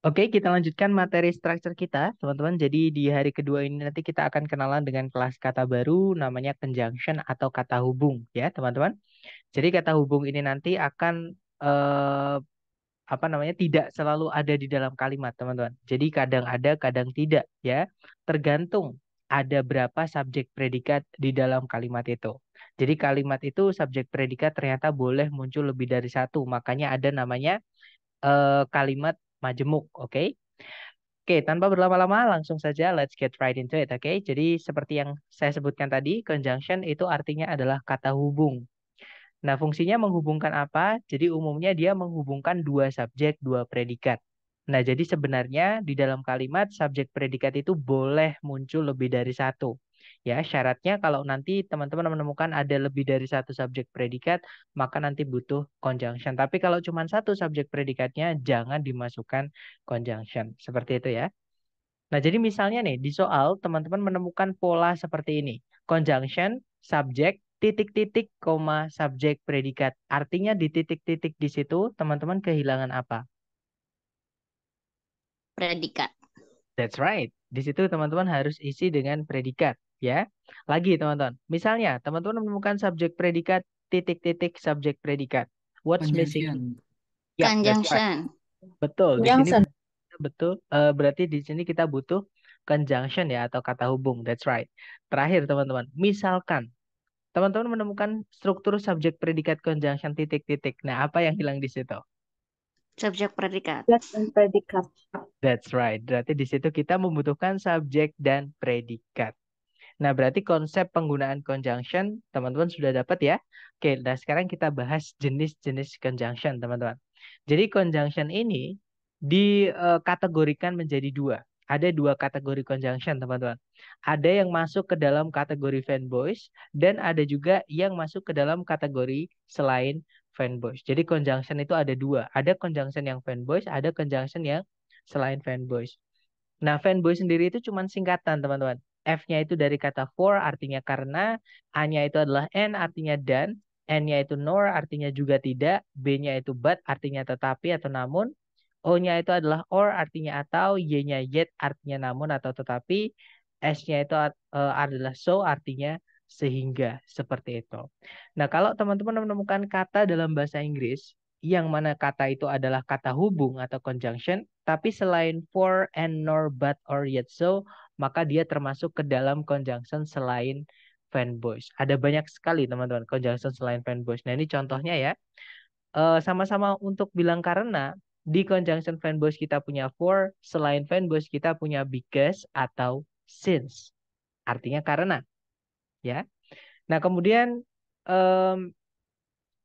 Oke, kita lanjutkan materi structure kita, teman-teman. Jadi di hari kedua ini nanti kita akan kenalan dengan kelas kata baru namanya conjunction atau kata hubung ya, teman-teman. Jadi kata hubung ini nanti akan eh, apa namanya tidak selalu ada di dalam kalimat, teman-teman. Jadi kadang ada, kadang tidak ya, tergantung ada berapa subjek predikat di dalam kalimat itu. Jadi kalimat itu subjek predikat ternyata boleh muncul lebih dari satu, makanya ada namanya eh, kalimat majemuk, oke? Okay? Oke, okay, tanpa berlama-lama langsung saja let's get right into it, oke? Okay? Jadi seperti yang saya sebutkan tadi, conjunction itu artinya adalah kata hubung. Nah, fungsinya menghubungkan apa? Jadi umumnya dia menghubungkan dua subjek, dua predikat. Nah, jadi sebenarnya di dalam kalimat subjek predikat itu boleh muncul lebih dari satu. Ya, syaratnya kalau nanti teman-teman menemukan ada lebih dari satu subjek predikat, maka nanti butuh conjunction. Tapi kalau cuma satu subjek predikatnya, jangan dimasukkan conjunction. Seperti itu ya. Nah, jadi misalnya nih, di soal teman-teman menemukan pola seperti ini. Conjunction, subjek, titik-titik, koma, subjek, predikat. Artinya di titik-titik di situ, teman-teman kehilangan apa? Predikat. That's right. Di situ teman-teman harus isi dengan predikat ya. Lagi teman-teman, misalnya teman-teman menemukan subjek predikat titik-titik subjek predikat. What's missing? Ya, conjunction. Right. Betul. Di sini betul. Uh, berarti di sini kita butuh conjunction ya atau kata hubung. That's right. Terakhir teman-teman, misalkan teman-teman menemukan struktur subjek predikat conjunction titik-titik. Nah, apa yang hilang di situ? Subjek predikat. Subjek predikat. That's right. Berarti di situ kita membutuhkan subjek dan predikat. Nah, berarti konsep penggunaan conjunction teman-teman sudah dapat ya. Oke, nah sekarang kita bahas jenis-jenis conjunction teman-teman. Jadi conjunction ini dikategorikan eh, menjadi dua. Ada dua kategori conjunction teman-teman. Ada yang masuk ke dalam kategori fanboys dan ada juga yang masuk ke dalam kategori selain fanboys. Jadi conjunction itu ada dua. Ada conjunction yang fanboys, ada conjunction yang selain fanboys. Nah, fanboy sendiri itu cuma singkatan, teman-teman. F-nya itu dari kata for artinya karena, A-nya itu adalah and artinya dan, N-nya itu nor artinya juga tidak, B-nya itu but artinya tetapi atau namun, O-nya itu adalah or artinya atau, Y-nya yet artinya namun atau tetapi, S-nya itu eh, adalah so artinya sehingga seperti itu. Nah, kalau teman-teman menemukan kata dalam bahasa Inggris yang mana kata itu adalah kata hubung atau conjunction, tapi selain for and nor but or yet so, maka dia termasuk ke dalam conjunction selain fanboys. Ada banyak sekali teman-teman conjunction selain fanboys. Nah ini contohnya ya. Eh, sama-sama uh, untuk bilang karena di conjunction fanboys kita punya for, selain fanboys kita punya because atau since. Artinya karena. Ya. Nah kemudian um,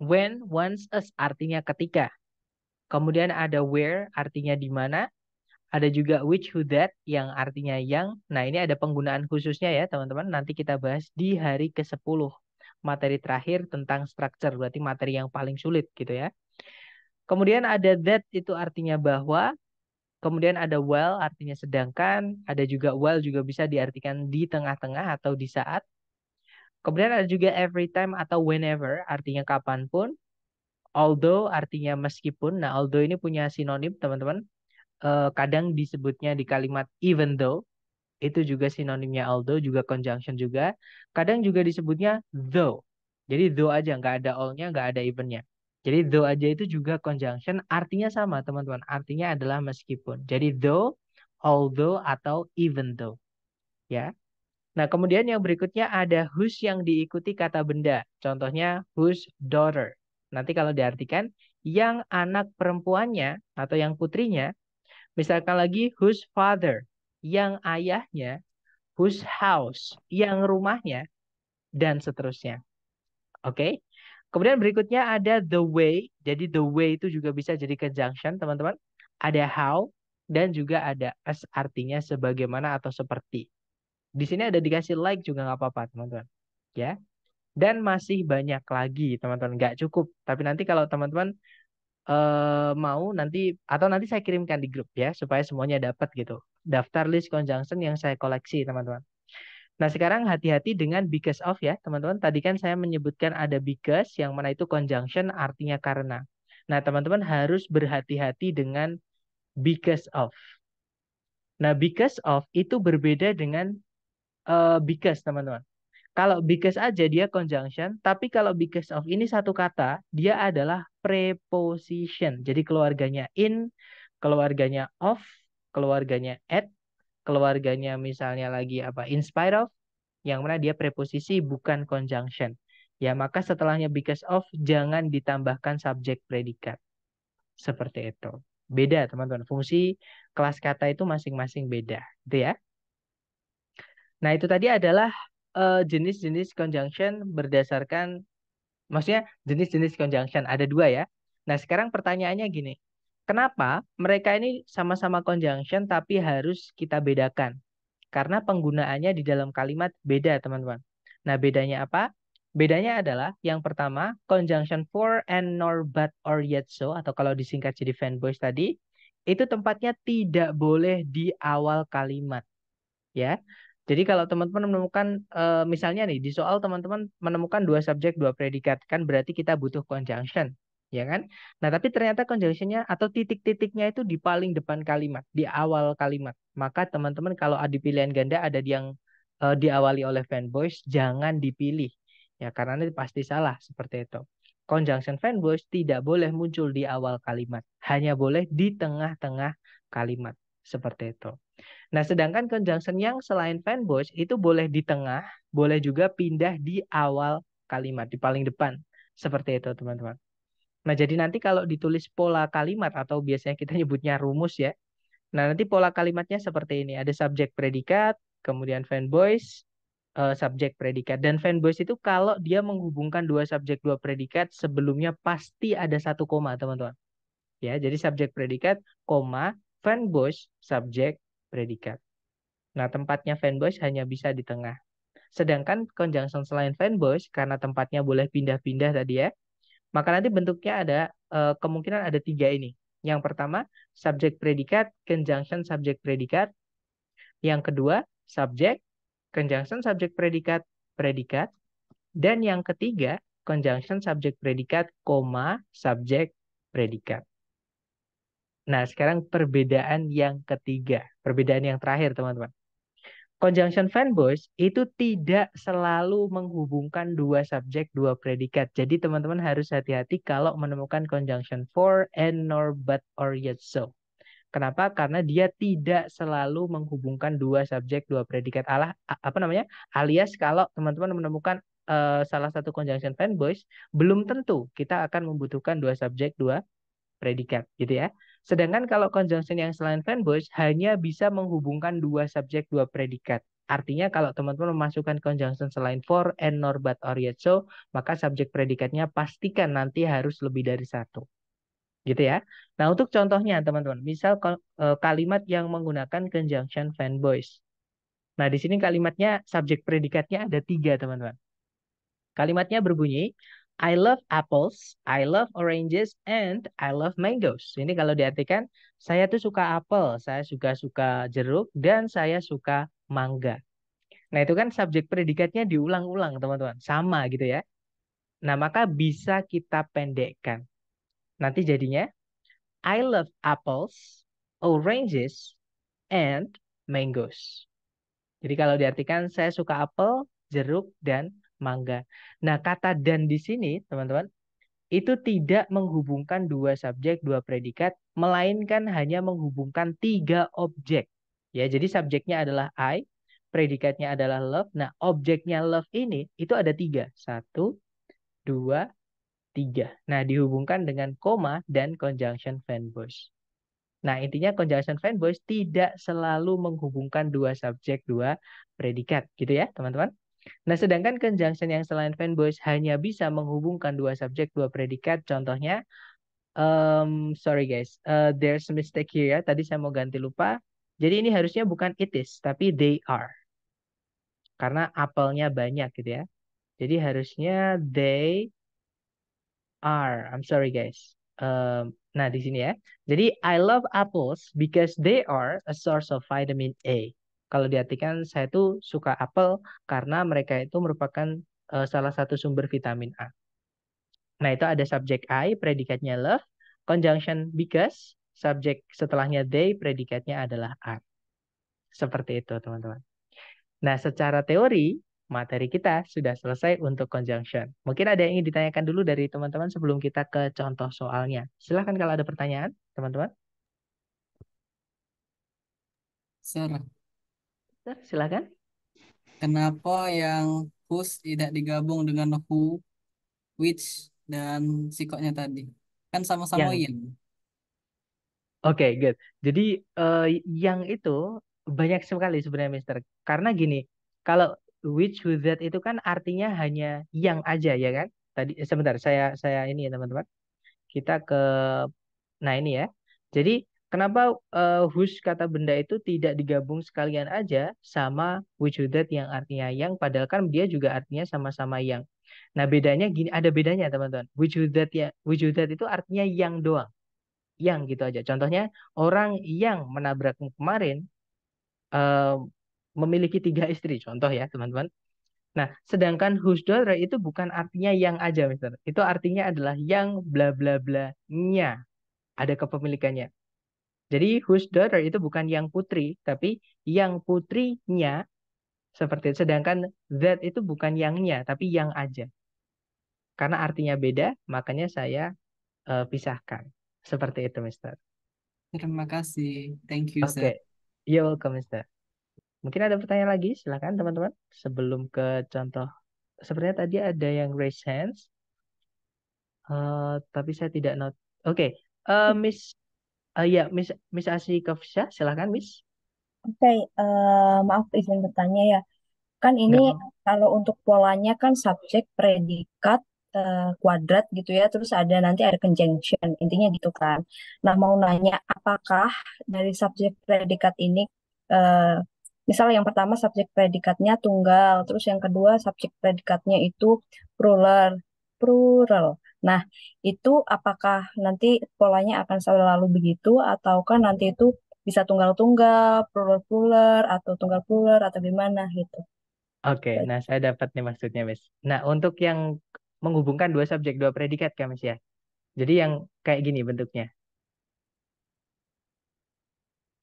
when, once, as artinya ketika. Kemudian ada where artinya di mana. Ada juga which who that yang artinya yang. Nah, ini ada penggunaan khususnya ya, teman-teman. Nanti kita bahas di hari ke-10. Materi terakhir tentang structure, berarti materi yang paling sulit gitu ya. Kemudian ada that itu artinya bahwa, kemudian ada well artinya sedangkan, ada juga well juga bisa diartikan di tengah-tengah atau di saat. Kemudian ada juga every time atau whenever artinya kapanpun, although artinya meskipun. Nah, although ini punya sinonim, teman-teman uh, kadang disebutnya di kalimat even though itu juga sinonimnya although juga conjunction juga kadang juga disebutnya though jadi though aja nggak ada all nggak ada evennya jadi though aja itu juga conjunction artinya sama teman-teman artinya adalah meskipun jadi though although atau even though ya nah kemudian yang berikutnya ada whose yang diikuti kata benda contohnya whose daughter nanti kalau diartikan yang anak perempuannya atau yang putrinya Misalkan lagi whose father, yang ayahnya, whose house, yang rumahnya, dan seterusnya. Oke. Okay? Kemudian berikutnya ada the way. Jadi the way itu juga bisa jadi conjunction, teman-teman. Ada how dan juga ada as artinya sebagaimana atau seperti. Di sini ada dikasih like juga nggak apa-apa, teman-teman. Ya. Dan masih banyak lagi, teman-teman. Nggak cukup. Tapi nanti kalau teman-teman eh, mau nanti atau nanti saya kirimkan di grup ya supaya semuanya dapat gitu daftar list conjunction yang saya koleksi teman-teman. Nah sekarang hati-hati dengan because of ya teman-teman. Tadi kan saya menyebutkan ada because yang mana itu conjunction artinya karena. Nah teman-teman harus berhati-hati dengan because of. Nah because of itu berbeda dengan uh, because teman-teman. Kalau because aja dia conjunction, tapi kalau because of ini satu kata, dia adalah preposition. Jadi keluarganya in, keluarganya of, keluarganya at, keluarganya misalnya lagi apa in spite of, yang mana dia preposisi bukan conjunction. Ya, maka setelahnya because of jangan ditambahkan subjek predikat. Seperti itu. Beda, teman-teman. Fungsi kelas kata itu masing-masing beda, itu ya. Nah, itu tadi adalah jenis eh, jenis-jenis conjunction berdasarkan maksudnya jenis-jenis conjunction ada dua ya. Nah, sekarang pertanyaannya gini. Kenapa mereka ini sama-sama conjunction tapi harus kita bedakan? Karena penggunaannya di dalam kalimat beda, teman-teman. Nah, bedanya apa? Bedanya adalah yang pertama, conjunction for and nor but or yet so atau kalau disingkat jadi fanboys tadi, itu tempatnya tidak boleh di awal kalimat. Ya. Jadi kalau teman-teman menemukan eh, misalnya nih di soal teman-teman menemukan dua subjek dua predikat kan berarti kita butuh conjunction ya kan? Nah tapi ternyata conjunctionnya atau titik-titiknya itu di paling depan kalimat di awal kalimat. Maka teman-teman kalau ada pilihan ganda ada yang eh, diawali oleh fanboys jangan dipilih ya karena ini pasti salah seperti itu. Conjunction fanboys tidak boleh muncul di awal kalimat, hanya boleh di tengah-tengah kalimat seperti itu. Nah, sedangkan conjunction yang selain fanboys itu boleh di tengah, boleh juga pindah di awal kalimat, di paling depan. Seperti itu, teman-teman. Nah, jadi nanti kalau ditulis pola kalimat atau biasanya kita nyebutnya rumus ya. Nah, nanti pola kalimatnya seperti ini. Ada subjek predikat, kemudian fanboys, uh, subjek predikat. Dan fanboys itu kalau dia menghubungkan dua subjek dua predikat, sebelumnya pasti ada satu koma, teman-teman. Ya, jadi subjek predikat, koma, Bosch subjek, predikat. Nah, tempatnya Bosch hanya bisa di tengah. Sedangkan conjunction selain Bosch, karena tempatnya boleh pindah-pindah tadi ya, maka nanti bentuknya ada eh, kemungkinan ada tiga ini. Yang pertama, subjek predikat, conjunction subjek predikat. Yang kedua, subjek, conjunction subjek predikat, predikat. Dan yang ketiga, conjunction subjek predikat, koma subjek predikat. Nah, sekarang perbedaan yang ketiga, perbedaan yang terakhir, teman-teman. Conjunction fanboys itu tidak selalu menghubungkan dua subjek, dua predikat. Jadi teman-teman harus hati-hati kalau menemukan conjunction for and nor but or yet so. Kenapa? Karena dia tidak selalu menghubungkan dua subjek, dua predikat alah apa namanya? alias kalau teman-teman menemukan uh, salah satu conjunction fanboys, belum tentu kita akan membutuhkan dua subjek, dua predikat gitu ya. Sedangkan kalau conjunction yang selain fanboys hanya bisa menghubungkan dua subjek, dua predikat. Artinya kalau teman-teman memasukkan conjunction selain for and nor but or yet so, maka subjek predikatnya pastikan nanti harus lebih dari satu. Gitu ya. Nah untuk contohnya teman-teman, misal eh, kalimat yang menggunakan conjunction fanboys. Nah di sini kalimatnya subjek predikatnya ada tiga teman-teman. Kalimatnya berbunyi, I love apples, I love oranges, and I love mangoes. Ini kalau diartikan, saya tuh suka apel, saya juga suka jeruk, dan saya suka mangga. Nah itu kan subjek predikatnya diulang-ulang teman-teman, sama gitu ya. Nah maka bisa kita pendekkan. Nanti jadinya, I love apples, oranges, and mangoes. Jadi kalau diartikan, saya suka apel, jeruk, dan mangga. Nah, kata dan di sini, teman-teman, itu tidak menghubungkan dua subjek, dua predikat, melainkan hanya menghubungkan tiga objek. Ya, jadi subjeknya adalah I, predikatnya adalah love. Nah, objeknya love ini itu ada tiga. Satu, dua, tiga. Nah, dihubungkan dengan koma dan conjunction van Nah, intinya conjunction van tidak selalu menghubungkan dua subjek, dua predikat. Gitu ya, teman-teman. Nah, sedangkan conjunction yang selain fanboys hanya bisa menghubungkan dua subjek, dua predikat. Contohnya, um, sorry guys, uh, there's a mistake here ya. Tadi saya mau ganti lupa. Jadi ini harusnya bukan it is, tapi they are. Karena apelnya banyak gitu ya. Jadi harusnya they are. I'm sorry guys. Um, nah, di sini ya. Jadi I love apples because they are a source of vitamin A. Kalau diartikan saya tuh suka apel karena mereka itu merupakan eh, salah satu sumber vitamin A. Nah, itu ada subjek I, predikatnya love, conjunction because, subjek setelahnya they, predikatnya adalah are. Seperti itu, teman-teman. Nah, secara teori, materi kita sudah selesai untuk conjunction. Mungkin ada yang ingin ditanyakan dulu dari teman-teman sebelum kita ke contoh soalnya. Silahkan kalau ada pertanyaan, teman-teman. Sarah silakan. Kenapa yang who's tidak digabung dengan who, which, dan sikoknya tadi? Kan sama-sama yang. yang. Oke, okay, good. Jadi uh, yang itu banyak sekali sebenarnya Mister. Karena gini, kalau which, who, that itu kan artinya hanya yang aja ya kan? Tadi sebentar saya saya ini ya teman-teman. Kita ke nah ini ya. Jadi Kenapa uh, eh, hus kata benda itu tidak digabung sekalian aja sama wujudat yang artinya yang padahal kan dia juga artinya sama-sama yang. Nah bedanya gini, ada bedanya teman-teman. Wujudat ya, wujudat itu artinya yang doang, yang gitu aja. Contohnya orang yang menabrak kemarin uh, memiliki tiga istri, contoh ya teman-teman. Nah, sedangkan husdora itu bukan artinya yang aja, Mister. Itu artinya adalah yang bla bla bla nya. Ada kepemilikannya. Jadi whose daughter itu bukan yang putri, tapi yang putrinya seperti itu. Sedangkan that itu bukan yangnya, tapi yang aja. Karena artinya beda, makanya saya uh, pisahkan. Seperti itu, Mister. Terima kasih. Thank you, okay. sir. You're welcome, Mister. Mungkin ada pertanyaan lagi, silakan teman-teman. Sebelum ke contoh, sepertinya tadi ada yang raise hands, uh, tapi saya tidak not. Oke, okay. uh, eh, Miss Uh, ya, Miss Miss Kofsya, silakan Miss. Oke, eh, maaf izin bertanya ya. Kan ini Nggak ya. kalau untuk polanya kan subjek, predikat, eh, kuadrat gitu ya, terus ada nanti ada conjunction, intinya gitu kan. Nah, mau nanya apakah dari subjek predikat ini eh, Misal yang pertama subjek predikatnya tunggal, terus yang kedua subjek predikatnya itu plural, plural. Nah, itu apakah nanti polanya akan selalu begitu ataukah nanti itu bisa tunggal-tunggal, plural-plural atau tunggal-plural atau gimana gitu. Oke, nah saya dapat nih maksudnya, Miss. Nah, untuk yang menghubungkan dua subjek dua predikat, kan, Miss ya. Jadi yang kayak gini bentuknya.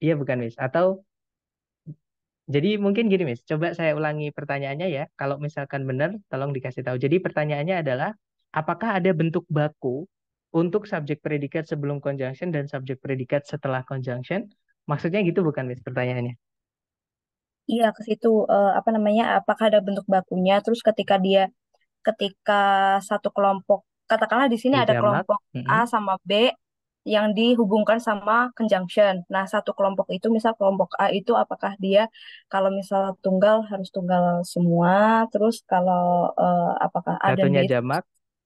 Iya bukan, Miss? Atau jadi mungkin gini, Miss. Coba saya ulangi pertanyaannya ya. Kalau misalkan benar, tolong dikasih tahu. Jadi pertanyaannya adalah apakah ada bentuk baku untuk subjek predikat sebelum conjunction dan subjek predikat setelah conjunction? Maksudnya gitu bukan, Miss, pertanyaannya? Iya, ke situ uh, apa namanya? Apakah ada bentuk bakunya? Terus ketika dia ketika satu kelompok, katakanlah di sini ada kelompok mm -hmm. A sama B yang dihubungkan sama conjunction. Nah, satu kelompok itu misal kelompok A itu apakah dia kalau misal tunggal harus tunggal semua, terus kalau uh, apakah ada Satunya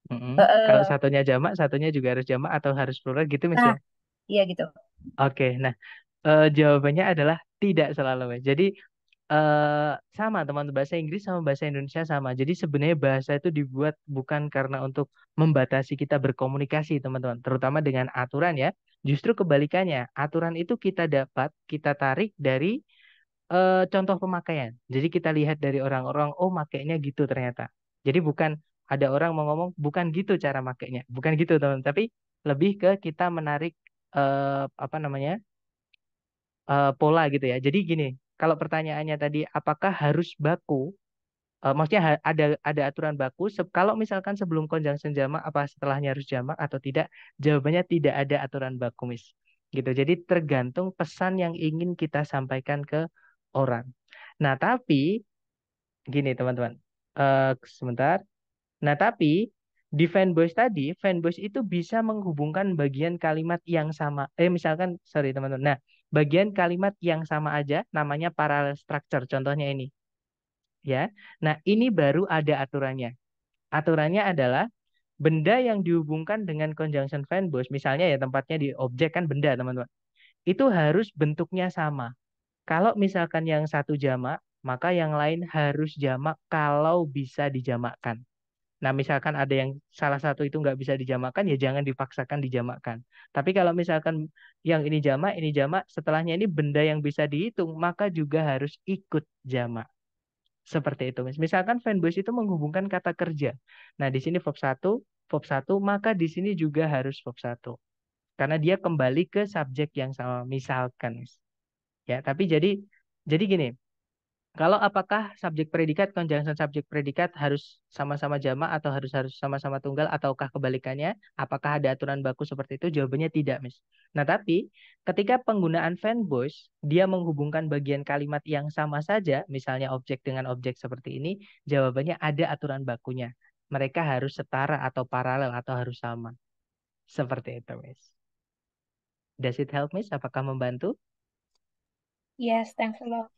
Mm-hmm. Uh, Kalau satunya jamak, satunya juga harus jamak atau harus plural gitu Miss nah, ya? Iya gitu. Oke, nah uh, jawabannya adalah tidak selalu. Jadi uh, sama teman teman bahasa Inggris sama bahasa Indonesia sama. Jadi sebenarnya bahasa itu dibuat bukan karena untuk membatasi kita berkomunikasi teman-teman, terutama dengan aturan ya. Justru kebalikannya, aturan itu kita dapat, kita tarik dari uh, contoh pemakaian. Jadi kita lihat dari orang-orang, oh makainya gitu ternyata. Jadi bukan ada orang mau ngomong bukan gitu cara makainya bukan gitu teman tapi lebih ke kita menarik uh, apa namanya uh, pola gitu ya jadi gini kalau pertanyaannya tadi apakah harus baku uh, maksudnya ada ada aturan baku se kalau misalkan sebelum konjungsi jamak apa setelahnya harus jamak atau tidak jawabannya tidak ada aturan baku mis gitu jadi tergantung pesan yang ingin kita sampaikan ke orang nah tapi gini teman-teman uh, sebentar Nah, tapi di fanbase tadi, fanboys itu bisa menghubungkan bagian kalimat yang sama. Eh, misalkan, sorry teman-teman. Nah, bagian kalimat yang sama aja namanya parallel structure. Contohnya ini. ya. Nah, ini baru ada aturannya. Aturannya adalah benda yang dihubungkan dengan conjunction fanboys misalnya ya tempatnya di objek kan benda, teman-teman. Itu harus bentuknya sama. Kalau misalkan yang satu jamak, maka yang lain harus jamak kalau bisa dijamakkan. Nah, misalkan ada yang salah satu itu nggak bisa dijamakan, ya jangan dipaksakan dijamakan. Tapi kalau misalkan yang ini jamak, ini jamak, setelahnya ini benda yang bisa dihitung, maka juga harus ikut jamak. Seperti itu. Misalkan fanbase itu menghubungkan kata kerja. Nah, di sini verb satu verb satu maka di sini juga harus verb satu Karena dia kembali ke subjek yang sama, misalkan. Ya, tapi jadi jadi gini, kalau apakah subjek predikat konjungsi subjek predikat harus sama-sama jama atau harus harus sama-sama tunggal ataukah kebalikannya? Apakah ada aturan baku seperti itu? Jawabannya tidak, Miss. Nah, tapi ketika penggunaan fanboys dia menghubungkan bagian kalimat yang sama saja, misalnya objek dengan objek seperti ini, jawabannya ada aturan bakunya. Mereka harus setara atau paralel atau harus sama. Seperti itu, Miss. Does it help, Miss? Apakah membantu? Yes, thanks a lot.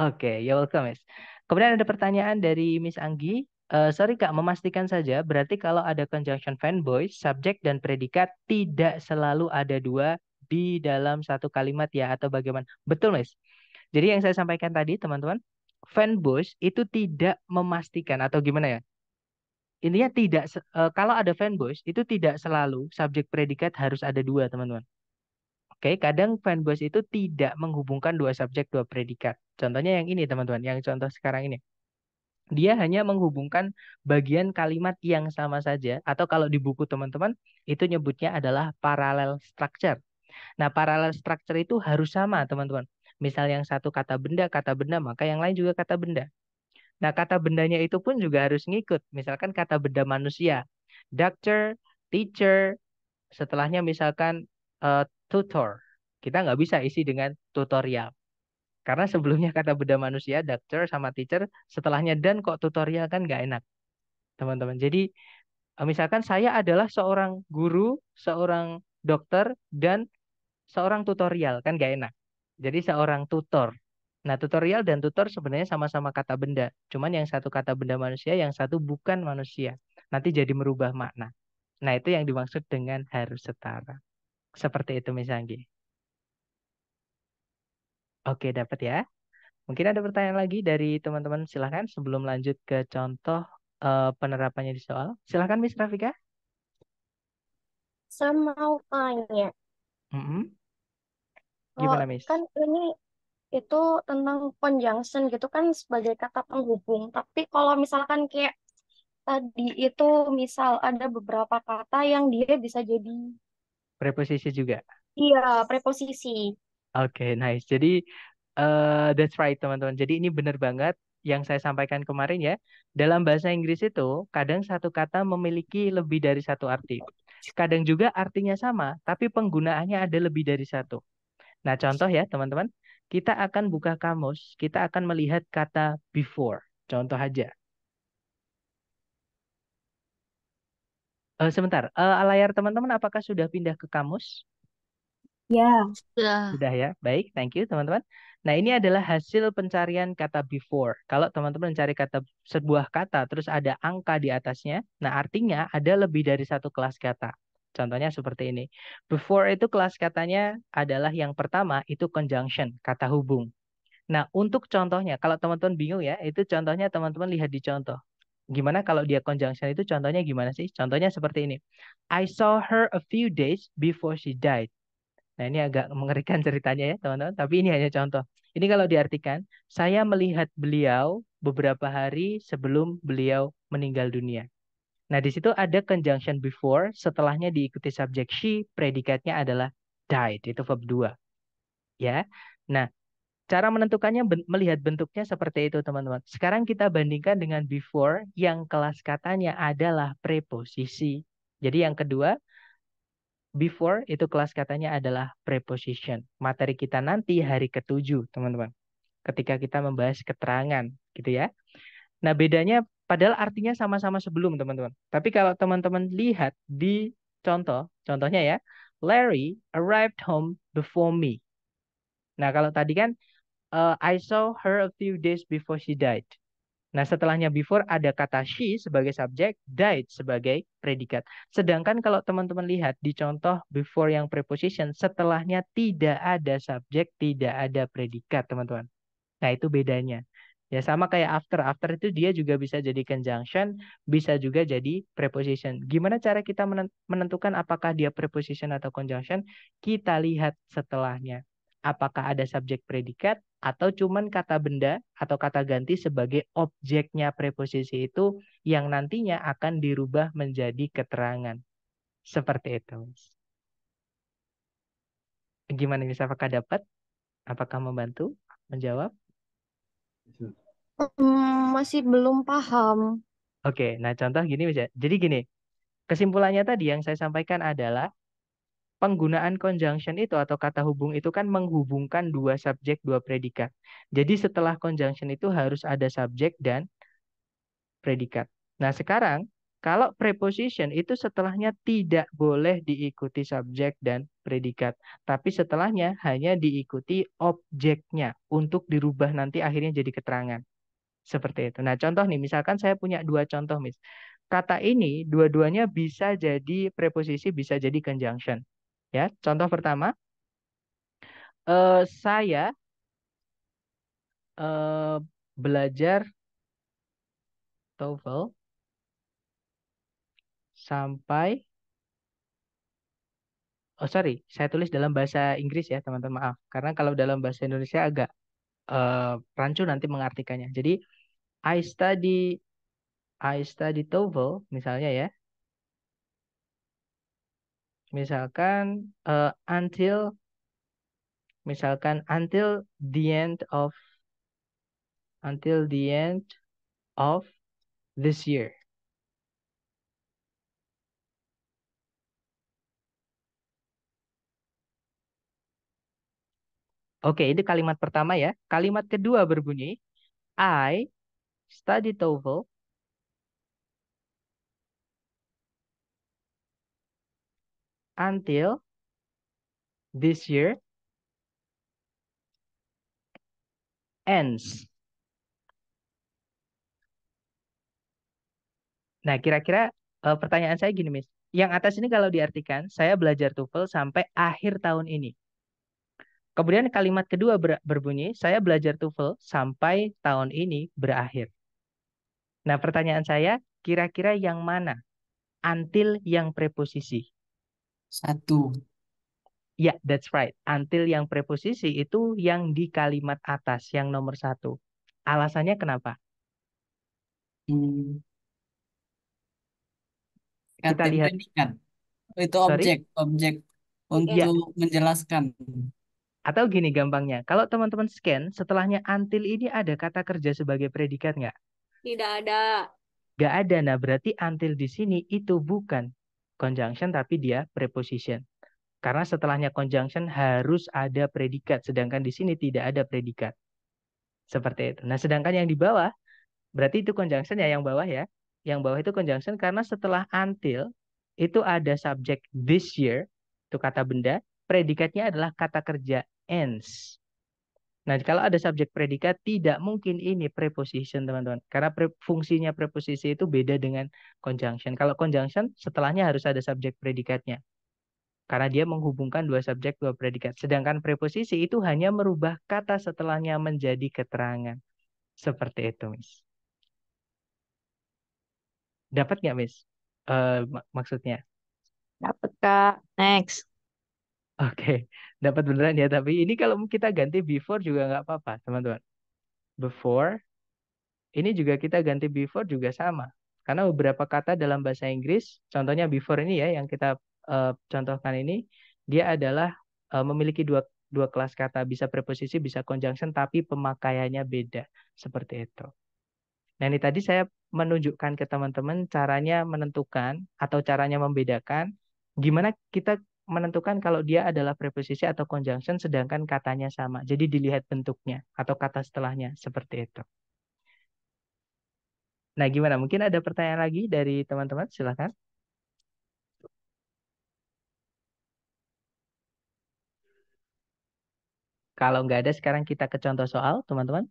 Oke, ya welcome, Miss. Kemudian ada pertanyaan dari Miss Anggi. Uh, sorry Kak, memastikan saja, berarti kalau ada conjunction fanboy, subjek dan predikat tidak selalu ada dua di dalam satu kalimat ya, atau bagaimana? Betul, Miss. Jadi yang saya sampaikan tadi, teman-teman, fanboys itu tidak memastikan atau gimana ya? Intinya tidak, uh, kalau ada fanboys itu tidak selalu subjek predikat harus ada dua, teman-teman. Oke, okay? kadang fanbase itu tidak menghubungkan dua subjek, dua predikat. Contohnya yang ini teman-teman, yang contoh sekarang ini. Dia hanya menghubungkan bagian kalimat yang sama saja, atau kalau di buku teman-teman, itu nyebutnya adalah parallel structure. Nah, parallel structure itu harus sama, teman-teman. Misal yang satu kata benda, kata benda, maka yang lain juga kata benda. Nah, kata bendanya itu pun juga harus ngikut. Misalkan kata benda manusia, doctor, teacher, setelahnya misalkan uh, tutor. Kita nggak bisa isi dengan tutorial. Karena sebelumnya kata beda manusia, doctor sama teacher, setelahnya dan kok tutorial kan nggak enak. Teman-teman, jadi eh, misalkan saya adalah seorang guru, seorang dokter, dan seorang tutorial, kan nggak enak. Jadi seorang tutor. Nah, tutorial dan tutor sebenarnya sama-sama kata benda. Cuman yang satu kata benda manusia, yang satu bukan manusia. Nanti jadi merubah makna. Nah, itu yang dimaksud dengan harus setara. Seperti itu misalnya. Oke, dapat ya. Mungkin ada pertanyaan lagi dari teman-teman. Silahkan sebelum lanjut ke contoh uh, penerapannya di soal. Silahkan Miss Rafika. Saya mau tanya. Mm -hmm. Oh, Gimana Miss? Kan ini itu tentang conjunction gitu kan sebagai kata penghubung. Tapi kalau misalkan kayak tadi itu misal ada beberapa kata yang dia bisa jadi Preposisi juga? Iya, preposisi. Oke, okay, nice. Jadi uh, that's right teman-teman. Jadi ini benar banget yang saya sampaikan kemarin ya. Dalam bahasa Inggris itu kadang satu kata memiliki lebih dari satu arti. Kadang juga artinya sama, tapi penggunaannya ada lebih dari satu. Nah, contoh ya teman-teman, kita akan buka kamus, kita akan melihat kata before. Contoh aja. Uh, sebentar, uh, layar teman-teman apakah sudah pindah ke kamus? Ya. Sudah. Sudah ya. Baik, thank you teman-teman. Nah, ini adalah hasil pencarian kata before. Kalau teman-teman mencari kata sebuah kata terus ada angka di atasnya, nah artinya ada lebih dari satu kelas kata. Contohnya seperti ini. Before itu kelas katanya adalah yang pertama itu conjunction, kata hubung. Nah, untuk contohnya, kalau teman-teman bingung ya, itu contohnya teman-teman lihat di contoh. Gimana kalau dia conjunction itu contohnya gimana sih? Contohnya seperti ini. I saw her a few days before she died. Nah, ini agak mengerikan ceritanya ya, teman-teman. Tapi ini hanya contoh. Ini kalau diartikan, saya melihat beliau beberapa hari sebelum beliau meninggal dunia. Nah, di situ ada conjunction before, setelahnya diikuti subjek she, predikatnya adalah died, itu verb 2. Ya. Nah, Cara menentukannya ben melihat bentuknya seperti itu, teman-teman. Sekarang kita bandingkan dengan before yang kelas katanya adalah preposisi. Jadi yang kedua, before itu kelas katanya adalah preposition. Materi kita nanti hari ketujuh, teman-teman. Ketika kita membahas keterangan, gitu ya. Nah, bedanya padahal artinya sama-sama sebelum, teman-teman. Tapi kalau teman-teman lihat di contoh, contohnya ya, Larry arrived home before me. Nah, kalau tadi kan uh, I saw her a few days before she died. Nah, setelahnya before ada kata she sebagai subjek, died sebagai predikat. Sedangkan kalau teman-teman lihat di contoh before yang preposition, setelahnya tidak ada subjek, tidak ada predikat, teman-teman. Nah, itu bedanya. Ya, sama kayak after. After itu dia juga bisa jadi conjunction, bisa juga jadi preposition. Gimana cara kita menentukan apakah dia preposition atau conjunction? Kita lihat setelahnya apakah ada subjek predikat atau cuman kata benda atau kata ganti sebagai objeknya preposisi itu yang nantinya akan dirubah menjadi keterangan. Seperti itu. Gimana bisa apakah dapat? Apakah membantu menjawab? Hmm, masih belum paham. Oke, nah contoh gini bisa. Ya. Jadi gini, kesimpulannya tadi yang saya sampaikan adalah penggunaan conjunction itu atau kata hubung itu kan menghubungkan dua subjek, dua predikat. Jadi setelah conjunction itu harus ada subjek dan predikat. Nah sekarang kalau preposition itu setelahnya tidak boleh diikuti subjek dan predikat. Tapi setelahnya hanya diikuti objeknya untuk dirubah nanti akhirnya jadi keterangan. Seperti itu. Nah contoh nih misalkan saya punya dua contoh mis. Kata ini dua-duanya bisa jadi preposisi, bisa jadi conjunction. Ya, contoh pertama, uh, saya uh, belajar TOEFL sampai oh sorry, saya tulis dalam bahasa Inggris ya teman-teman maaf, karena kalau dalam bahasa Indonesia agak uh, rancu nanti mengartikannya. Jadi I study I study TOEFL misalnya ya misalkan uh, until misalkan until the end of until the end of this year Oke, okay, itu kalimat pertama ya. Kalimat kedua berbunyi I study TOEFL until this year ends. Nah, kira-kira uh, pertanyaan saya gini, Miss. Yang atas ini kalau diartikan, saya belajar TOEFL sampai akhir tahun ini. Kemudian kalimat kedua ber berbunyi, saya belajar TOEFL sampai tahun ini berakhir. Nah, pertanyaan saya, kira-kira yang mana? Until yang preposisi. Satu. Ya, yeah, that's right. Until yang preposisi itu yang di kalimat atas, yang nomor satu. Alasannya kenapa? Hmm. Kita Kata lihat. Predikat. Oh, itu objek, objek untuk yeah. menjelaskan. Atau gini gampangnya, kalau teman-teman scan, setelahnya until ini ada kata kerja sebagai predikat nggak? Tidak ada. Nggak ada, nah berarti until di sini itu bukan conjunction tapi dia preposition. Karena setelahnya conjunction harus ada predikat, sedangkan di sini tidak ada predikat. Seperti itu. Nah, sedangkan yang di bawah, berarti itu conjunction ya yang bawah ya. Yang bawah itu conjunction karena setelah until, itu ada subjek this year, itu kata benda, predikatnya adalah kata kerja ends. Nah, kalau ada subjek predikat, tidak mungkin ini preposition, teman-teman. Karena pre fungsinya preposisi itu beda dengan conjunction. Kalau conjunction, setelahnya harus ada subjek predikatnya. Karena dia menghubungkan dua subjek, dua predikat. Sedangkan preposisi itu hanya merubah kata setelahnya menjadi keterangan. Seperti itu, Miss. Dapat nggak, Miss? Uh, eh, mak maksudnya? Dapat, Kak. Next. Oke, dapat beneran ya. Tapi ini kalau kita ganti before juga nggak apa-apa, teman-teman. Before, ini juga kita ganti before juga sama. Karena beberapa kata dalam bahasa Inggris, contohnya before ini ya, yang kita uh, contohkan ini, dia adalah uh, memiliki dua, dua kelas kata, bisa preposisi, bisa conjunction, tapi pemakaiannya beda. Seperti itu. Nah, ini tadi saya menunjukkan ke teman-teman caranya menentukan atau caranya membedakan gimana kita menentukan kalau dia adalah preposisi atau conjunction sedangkan katanya sama. Jadi dilihat bentuknya atau kata setelahnya seperti itu. Nah, gimana? Mungkin ada pertanyaan lagi dari teman-teman? Silakan. Kalau nggak ada, sekarang kita ke contoh soal, teman-teman.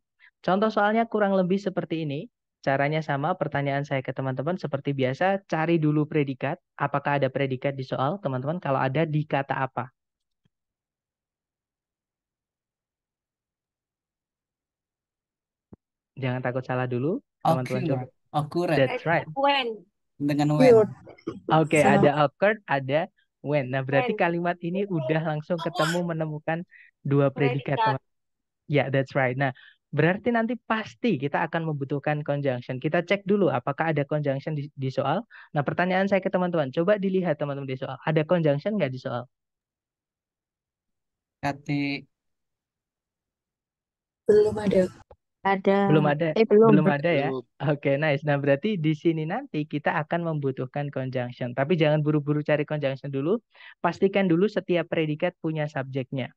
Contoh soalnya kurang lebih seperti ini. Caranya sama, pertanyaan saya ke teman-teman seperti biasa, cari dulu predikat. Apakah ada predikat di soal, teman-teman? Kalau ada, di kata apa? Jangan takut salah dulu, teman-teman. Occurred. That's right. When. Dengan when. Oke, okay, so, ada occurred, ada when. Nah, berarti when. kalimat ini udah langsung ketemu menemukan dua predikat, teman. Ya, yeah, that's right. Nah, berarti nanti pasti kita akan membutuhkan conjunction. Kita cek dulu apakah ada conjunction di, di soal. Nah, pertanyaan saya ke teman-teman, coba dilihat teman-teman di soal. Ada conjunction nggak di soal? Hati. Belum ada. Ada. Belum ada. Eh, belum. Belum ada ya. Oke, okay, nice. Nah, berarti di sini nanti kita akan membutuhkan conjunction. Tapi jangan buru-buru cari conjunction dulu. Pastikan dulu setiap predikat punya subjeknya.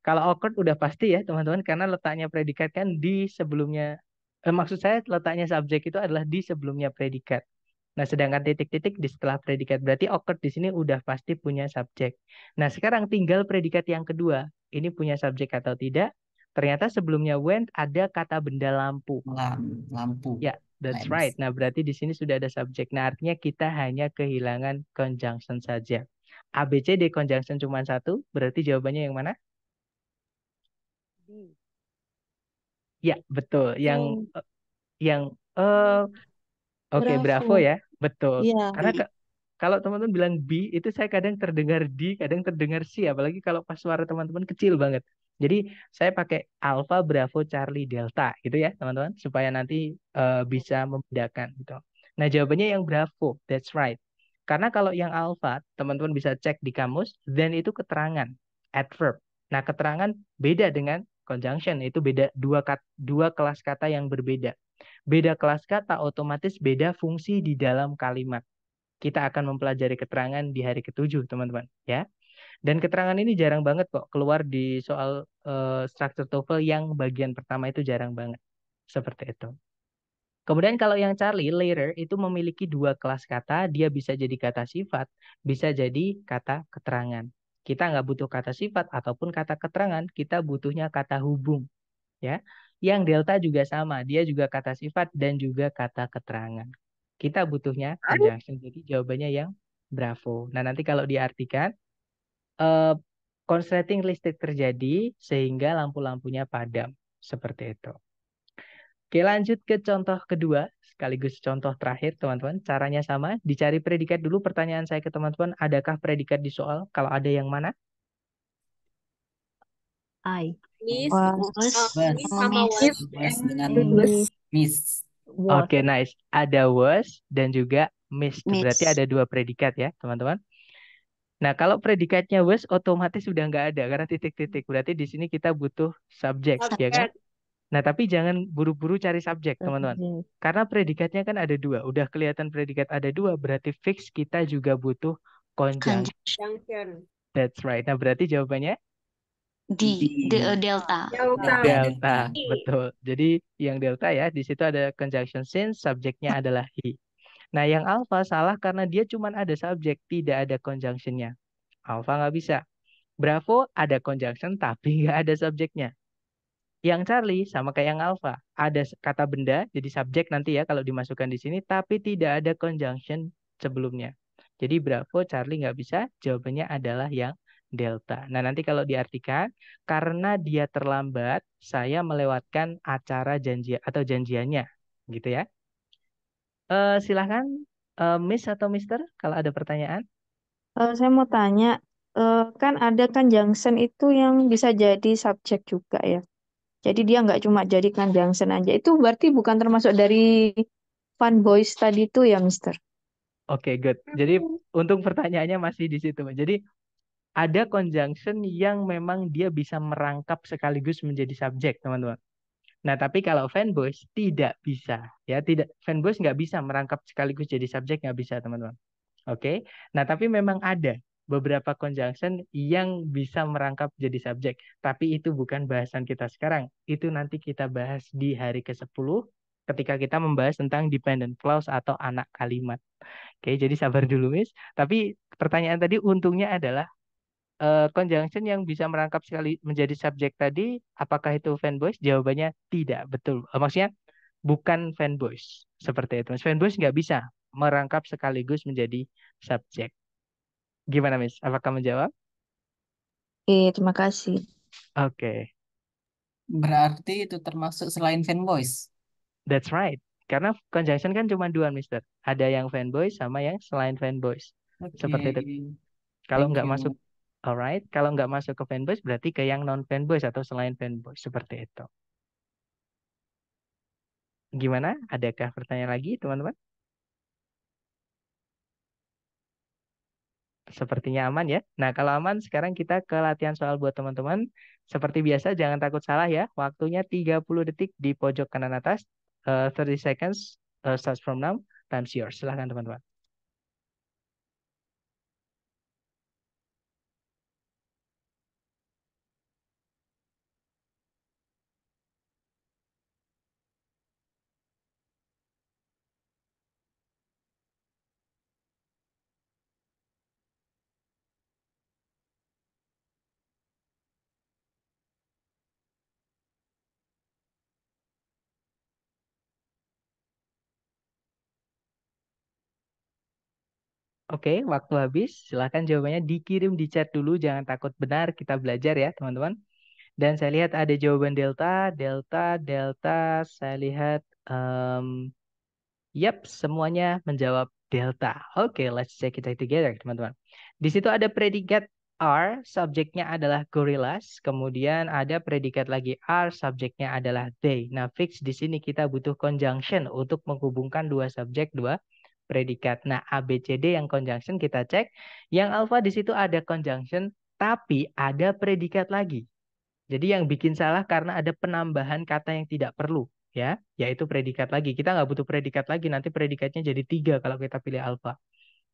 Kalau awkward udah pasti ya teman-teman karena letaknya predikat kan di sebelumnya eh, maksud saya letaknya subjek itu adalah di sebelumnya predikat. Nah, sedangkan titik-titik di setelah predikat berarti awkward di sini udah pasti punya subjek. Nah, sekarang tinggal predikat yang kedua. Ini punya subjek atau tidak? Ternyata sebelumnya went ada kata benda lampu. lampu. Ya, that's Lens. right. Nah, berarti di sini sudah ada subjek. Nah, artinya kita hanya kehilangan conjunction saja. ABCD conjunction cuma satu, berarti jawabannya yang mana? Iya Ya, betul. Yang hmm. Eh, yang eh hmm. oke, Bravo Bravo. ya. Betul. Ya. Karena ke- kalau teman-teman bilang B itu saya kadang terdengar D, kadang terdengar C, apalagi kalau pas suara teman-teman kecil banget. Jadi saya pakai Alpha, Bravo, Charlie, Delta gitu ya, teman-teman, supaya nanti uh, bisa membedakan gitu. Nah, jawabannya yang Bravo, that's right. Karena kalau yang Alpha, teman-teman bisa cek di kamus, then itu keterangan, adverb. Nah, keterangan beda dengan conjunction itu beda dua kat, dua kelas kata yang berbeda. Beda kelas kata otomatis beda fungsi di dalam kalimat. Kita akan mempelajari keterangan di hari ketujuh, teman-teman, ya. Dan keterangan ini jarang banget kok keluar di soal uh, structure TOEFL yang bagian pertama itu jarang banget. Seperti itu. Kemudian kalau yang Charlie, later itu memiliki dua kelas kata. Dia bisa jadi kata sifat, bisa jadi kata keterangan. Kita nggak butuh kata sifat ataupun kata keterangan, kita butuhnya kata hubung. Ya, yang delta juga sama, dia juga kata sifat dan juga kata keterangan. Kita butuhnya conjunction. Jadi jawabannya yang bravo. Nah, nanti kalau diartikan uh, eh, constraining listrik terjadi sehingga lampu-lampunya padam. Seperti itu. Oke, lanjut ke contoh kedua sekaligus contoh terakhir teman-teman. Caranya sama, dicari predikat dulu pertanyaan saya ke teman-teman, adakah predikat di soal? Kalau ada yang mana? I. Miss, was, sama was, was dengan miss. Oke, okay, nice. Ada was dan juga missed. Miss. Berarti ada dua predikat ya, teman-teman. Nah, kalau predikatnya was otomatis sudah nggak ada karena titik-titik. Berarti di sini kita butuh subjek, subject. ya kan? Nah, tapi jangan buru-buru cari subjek, teman-teman. Karena predikatnya kan ada dua. Udah kelihatan predikat ada dua, berarti fix kita juga butuh conjunction. That's right. Nah, berarti jawabannya D, D. Eh, delta. Delta. Delta, betul. Jadi yang delta ya, di situ ada conjunction since, subjeknya adalah he. Nah, yang alpha salah karena dia cuma ada subjek, tidak ada nya Alpha nggak bisa. Bravo ada conjunction tapi nggak ada subjeknya. Yang Charlie sama kayak yang Alpha, ada kata benda jadi subjek nanti ya kalau dimasukkan di sini, tapi tidak ada conjunction sebelumnya. Jadi Bravo Charlie nggak bisa, jawabannya adalah yang delta. Nah, nanti kalau diartikan, karena dia terlambat, saya melewatkan acara janji atau janjiannya, gitu ya. Uh, silahkan, uh, Miss atau Mister, kalau ada pertanyaan. Uh, saya mau tanya, uh, kan ada kan junction itu yang bisa jadi subjek juga ya? Jadi dia nggak cuma jadi kandang Johnson aja. Itu berarti bukan termasuk dari fanboys tadi itu ya, Mister? Oke, okay, good. Jadi untung pertanyaannya masih di situ. Jadi ada conjunction yang memang dia bisa merangkap sekaligus menjadi subjek, teman-teman. Nah, tapi kalau fanboys tidak bisa, ya tidak fanboys nggak bisa merangkap sekaligus jadi subjek nggak bisa, teman-teman. Oke. Nah, tapi memang ada beberapa conjunction yang bisa merangkap jadi subjek. Tapi itu bukan bahasan kita sekarang. Itu nanti kita bahas di hari ke-10 ketika kita membahas tentang dependent clause atau anak kalimat. Oke, jadi sabar dulu, Miss. Tapi pertanyaan tadi untungnya adalah uh, conjunction yang bisa merangkap sekali menjadi subjek tadi, apakah itu fanboys? Jawabannya tidak, betul. Uh, maksudnya bukan fanboys seperti itu. Fanboys nggak bisa merangkap sekaligus menjadi subjek. Gimana, Miss? Apakah menjawab? Oke, terima kasih. Oke. Berarti itu termasuk selain fanboys. That's right. Karena conjunction kan cuma dua, Mister. Ada yang fanboys sama yang selain fanboys. Okay. Seperti itu. Kalau nggak masuk, alright. Kalau nggak masuk ke fanboys, berarti ke yang non fanboys atau selain fanboys seperti itu. Gimana? Adakah pertanyaan lagi, teman-teman? Sepertinya aman ya. Nah, kalau aman sekarang kita ke latihan soal buat teman-teman. Seperti biasa jangan takut salah ya. Waktunya 30 detik di pojok kanan atas. Uh, eh, 30 seconds uh, starts from now. Time's yours. Silahkan teman-teman. Oke, waktu habis. Silahkan jawabannya dikirim di chat dulu. Jangan takut benar, kita belajar ya teman-teman. Dan saya lihat ada jawaban delta, delta, delta. Saya lihat, um, yep, semuanya menjawab delta. Oke, okay, let's check it together teman-teman. Di situ ada predikat R, subjeknya adalah gorillas. Kemudian ada predikat lagi R, subjeknya adalah they. Nah, fix di sini kita butuh conjunction untuk menghubungkan dua subjek, dua predikat. Nah, ABCD yang conjunction kita cek, yang alfa di situ ada conjunction tapi ada predikat lagi. Jadi yang bikin salah karena ada penambahan kata yang tidak perlu ya, yaitu predikat lagi. Kita nggak butuh predikat lagi, nanti predikatnya jadi tiga kalau kita pilih alfa.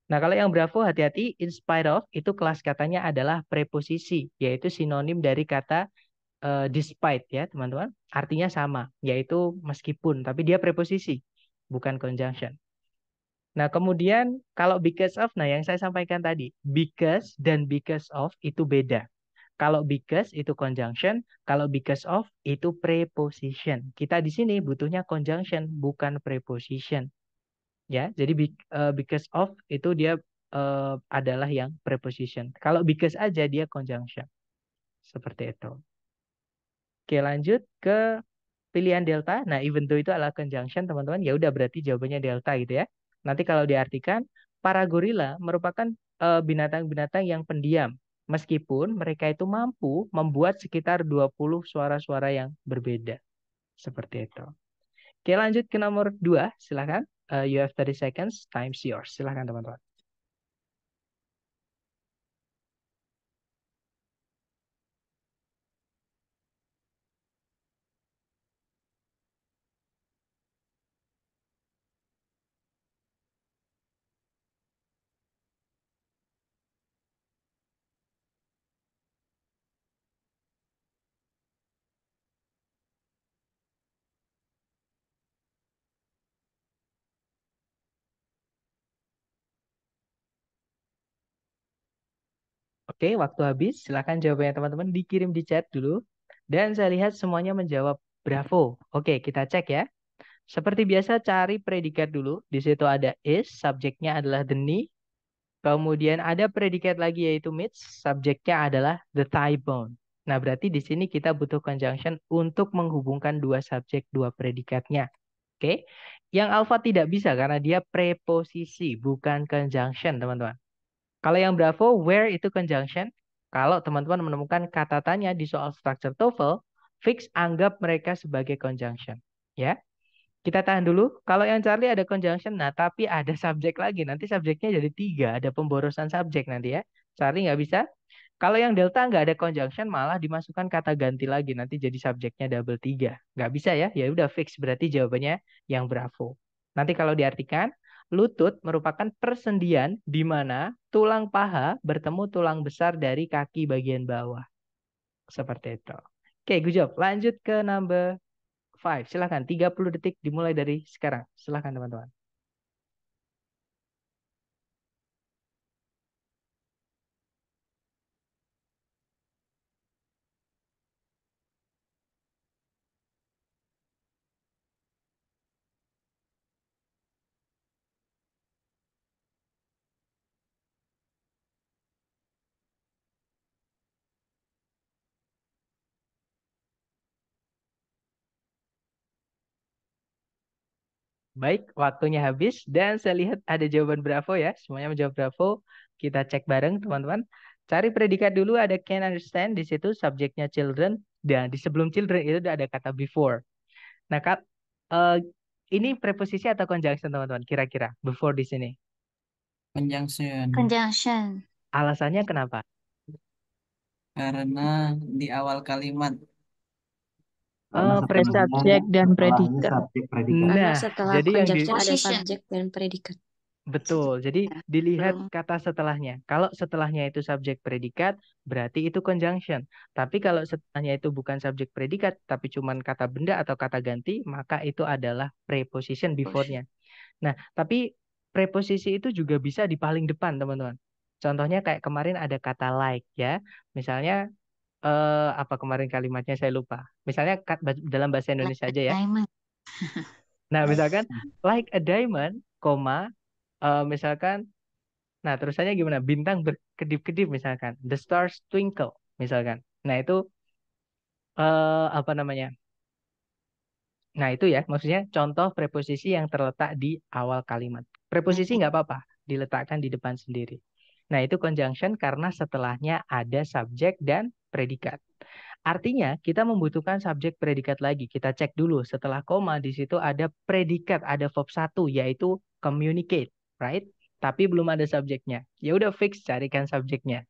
Nah, kalau yang bravo hati-hati, in spite of itu kelas katanya adalah preposisi, yaitu sinonim dari kata eh, despite ya, teman-teman. Artinya sama, yaitu meskipun, tapi dia preposisi, bukan conjunction. Nah, kemudian kalau because of, nah yang saya sampaikan tadi, because dan because of itu beda. Kalau because itu conjunction, kalau because of itu preposition. Kita di sini butuhnya conjunction, bukan preposition. Ya, jadi eh, because of itu dia eh, adalah yang preposition. Kalau because aja dia conjunction. Seperti itu. Oke, lanjut ke pilihan delta. Nah, even though itu adalah conjunction, teman-teman. Ya udah berarti jawabannya delta gitu ya. Nanti kalau diartikan, para gorila merupakan eh, binatang-binatang yang pendiam, meskipun mereka itu mampu membuat sekitar 20 suara-suara yang berbeda. Seperti itu. Oke, lanjut ke nomor 2, silahkan. Uh, eh, you have 30 seconds, time's yours. silahkan teman-teman. Oke, waktu habis. Silakan jawabannya teman-teman dikirim di chat dulu. Dan saya lihat semuanya menjawab bravo. Oke, kita cek ya. Seperti biasa cari predikat dulu. Di situ ada is, subjeknya adalah the knee. Kemudian ada predikat lagi yaitu meets, subjeknya adalah the thigh bone. Nah, berarti di sini kita butuh conjunction untuk menghubungkan dua subjek, dua predikatnya. Oke. Yang alfa tidak bisa karena dia preposisi, bukan conjunction, teman-teman. Kalau yang Bravo, where itu conjunction. Kalau teman-teman menemukan kata tanya di soal structure TOEFL, fix anggap mereka sebagai conjunction. Ya, kita tahan dulu. Kalau yang Charlie ada conjunction, nah tapi ada subjek lagi. Nanti subjeknya jadi tiga, ada pemborosan subjek nanti ya. Charlie nggak bisa. Kalau yang delta nggak ada conjunction, malah dimasukkan kata ganti lagi. Nanti jadi subjeknya double tiga. Nggak bisa ya? Ya udah fix. Berarti jawabannya yang bravo. Nanti kalau diartikan, Lutut merupakan persendian di mana tulang paha bertemu tulang besar dari kaki bagian bawah. Seperti itu. Oke, good job. Lanjut ke number 5. Silahkan, 30 detik dimulai dari sekarang. Silahkan teman-teman. Baik, waktunya habis dan saya lihat ada jawaban bravo ya. Semuanya menjawab bravo. Kita cek bareng teman-teman. Cari predikat dulu ada can understand di situ subjeknya children dan di sebelum children itu ada kata before. Nah, kat, uh, eh, ini preposisi atau conjunction teman-teman kira-kira before di sini? Conjunction. Conjunction. Alasannya kenapa? Karena di awal kalimat Oh, eh, pre-subjek dan predikat. Nah, setelah jadi yang di... ada subjek dan predikat. Betul. Jadi ya, dilihat belum. kata setelahnya. Kalau setelahnya itu subjek predikat, berarti itu conjunction. Tapi kalau setelahnya itu bukan subjek predikat, tapi cuman kata benda atau kata ganti, maka itu adalah preposition before-nya. Nah, tapi preposisi itu juga bisa di paling depan, teman-teman. Contohnya kayak kemarin ada kata like ya. Misalnya uh, apa kemarin kalimatnya saya lupa. Misalnya dalam bahasa Indonesia aja ya. Nah, misalkan like a diamond, koma uh, misalkan nah terusannya gimana? Bintang berkedip-kedip misalkan. The stars twinkle misalkan. Nah, itu uh, apa namanya? Nah, itu ya maksudnya contoh preposisi yang terletak di awal kalimat. Preposisi nggak apa-apa, diletakkan di depan sendiri. Nah, itu conjunction karena setelahnya ada subjek dan predikat. Artinya kita membutuhkan subjek predikat lagi. Kita cek dulu setelah koma di situ ada predikat, ada verb satu yaitu communicate, right? Tapi belum ada subjeknya. Ya udah fix carikan subjeknya.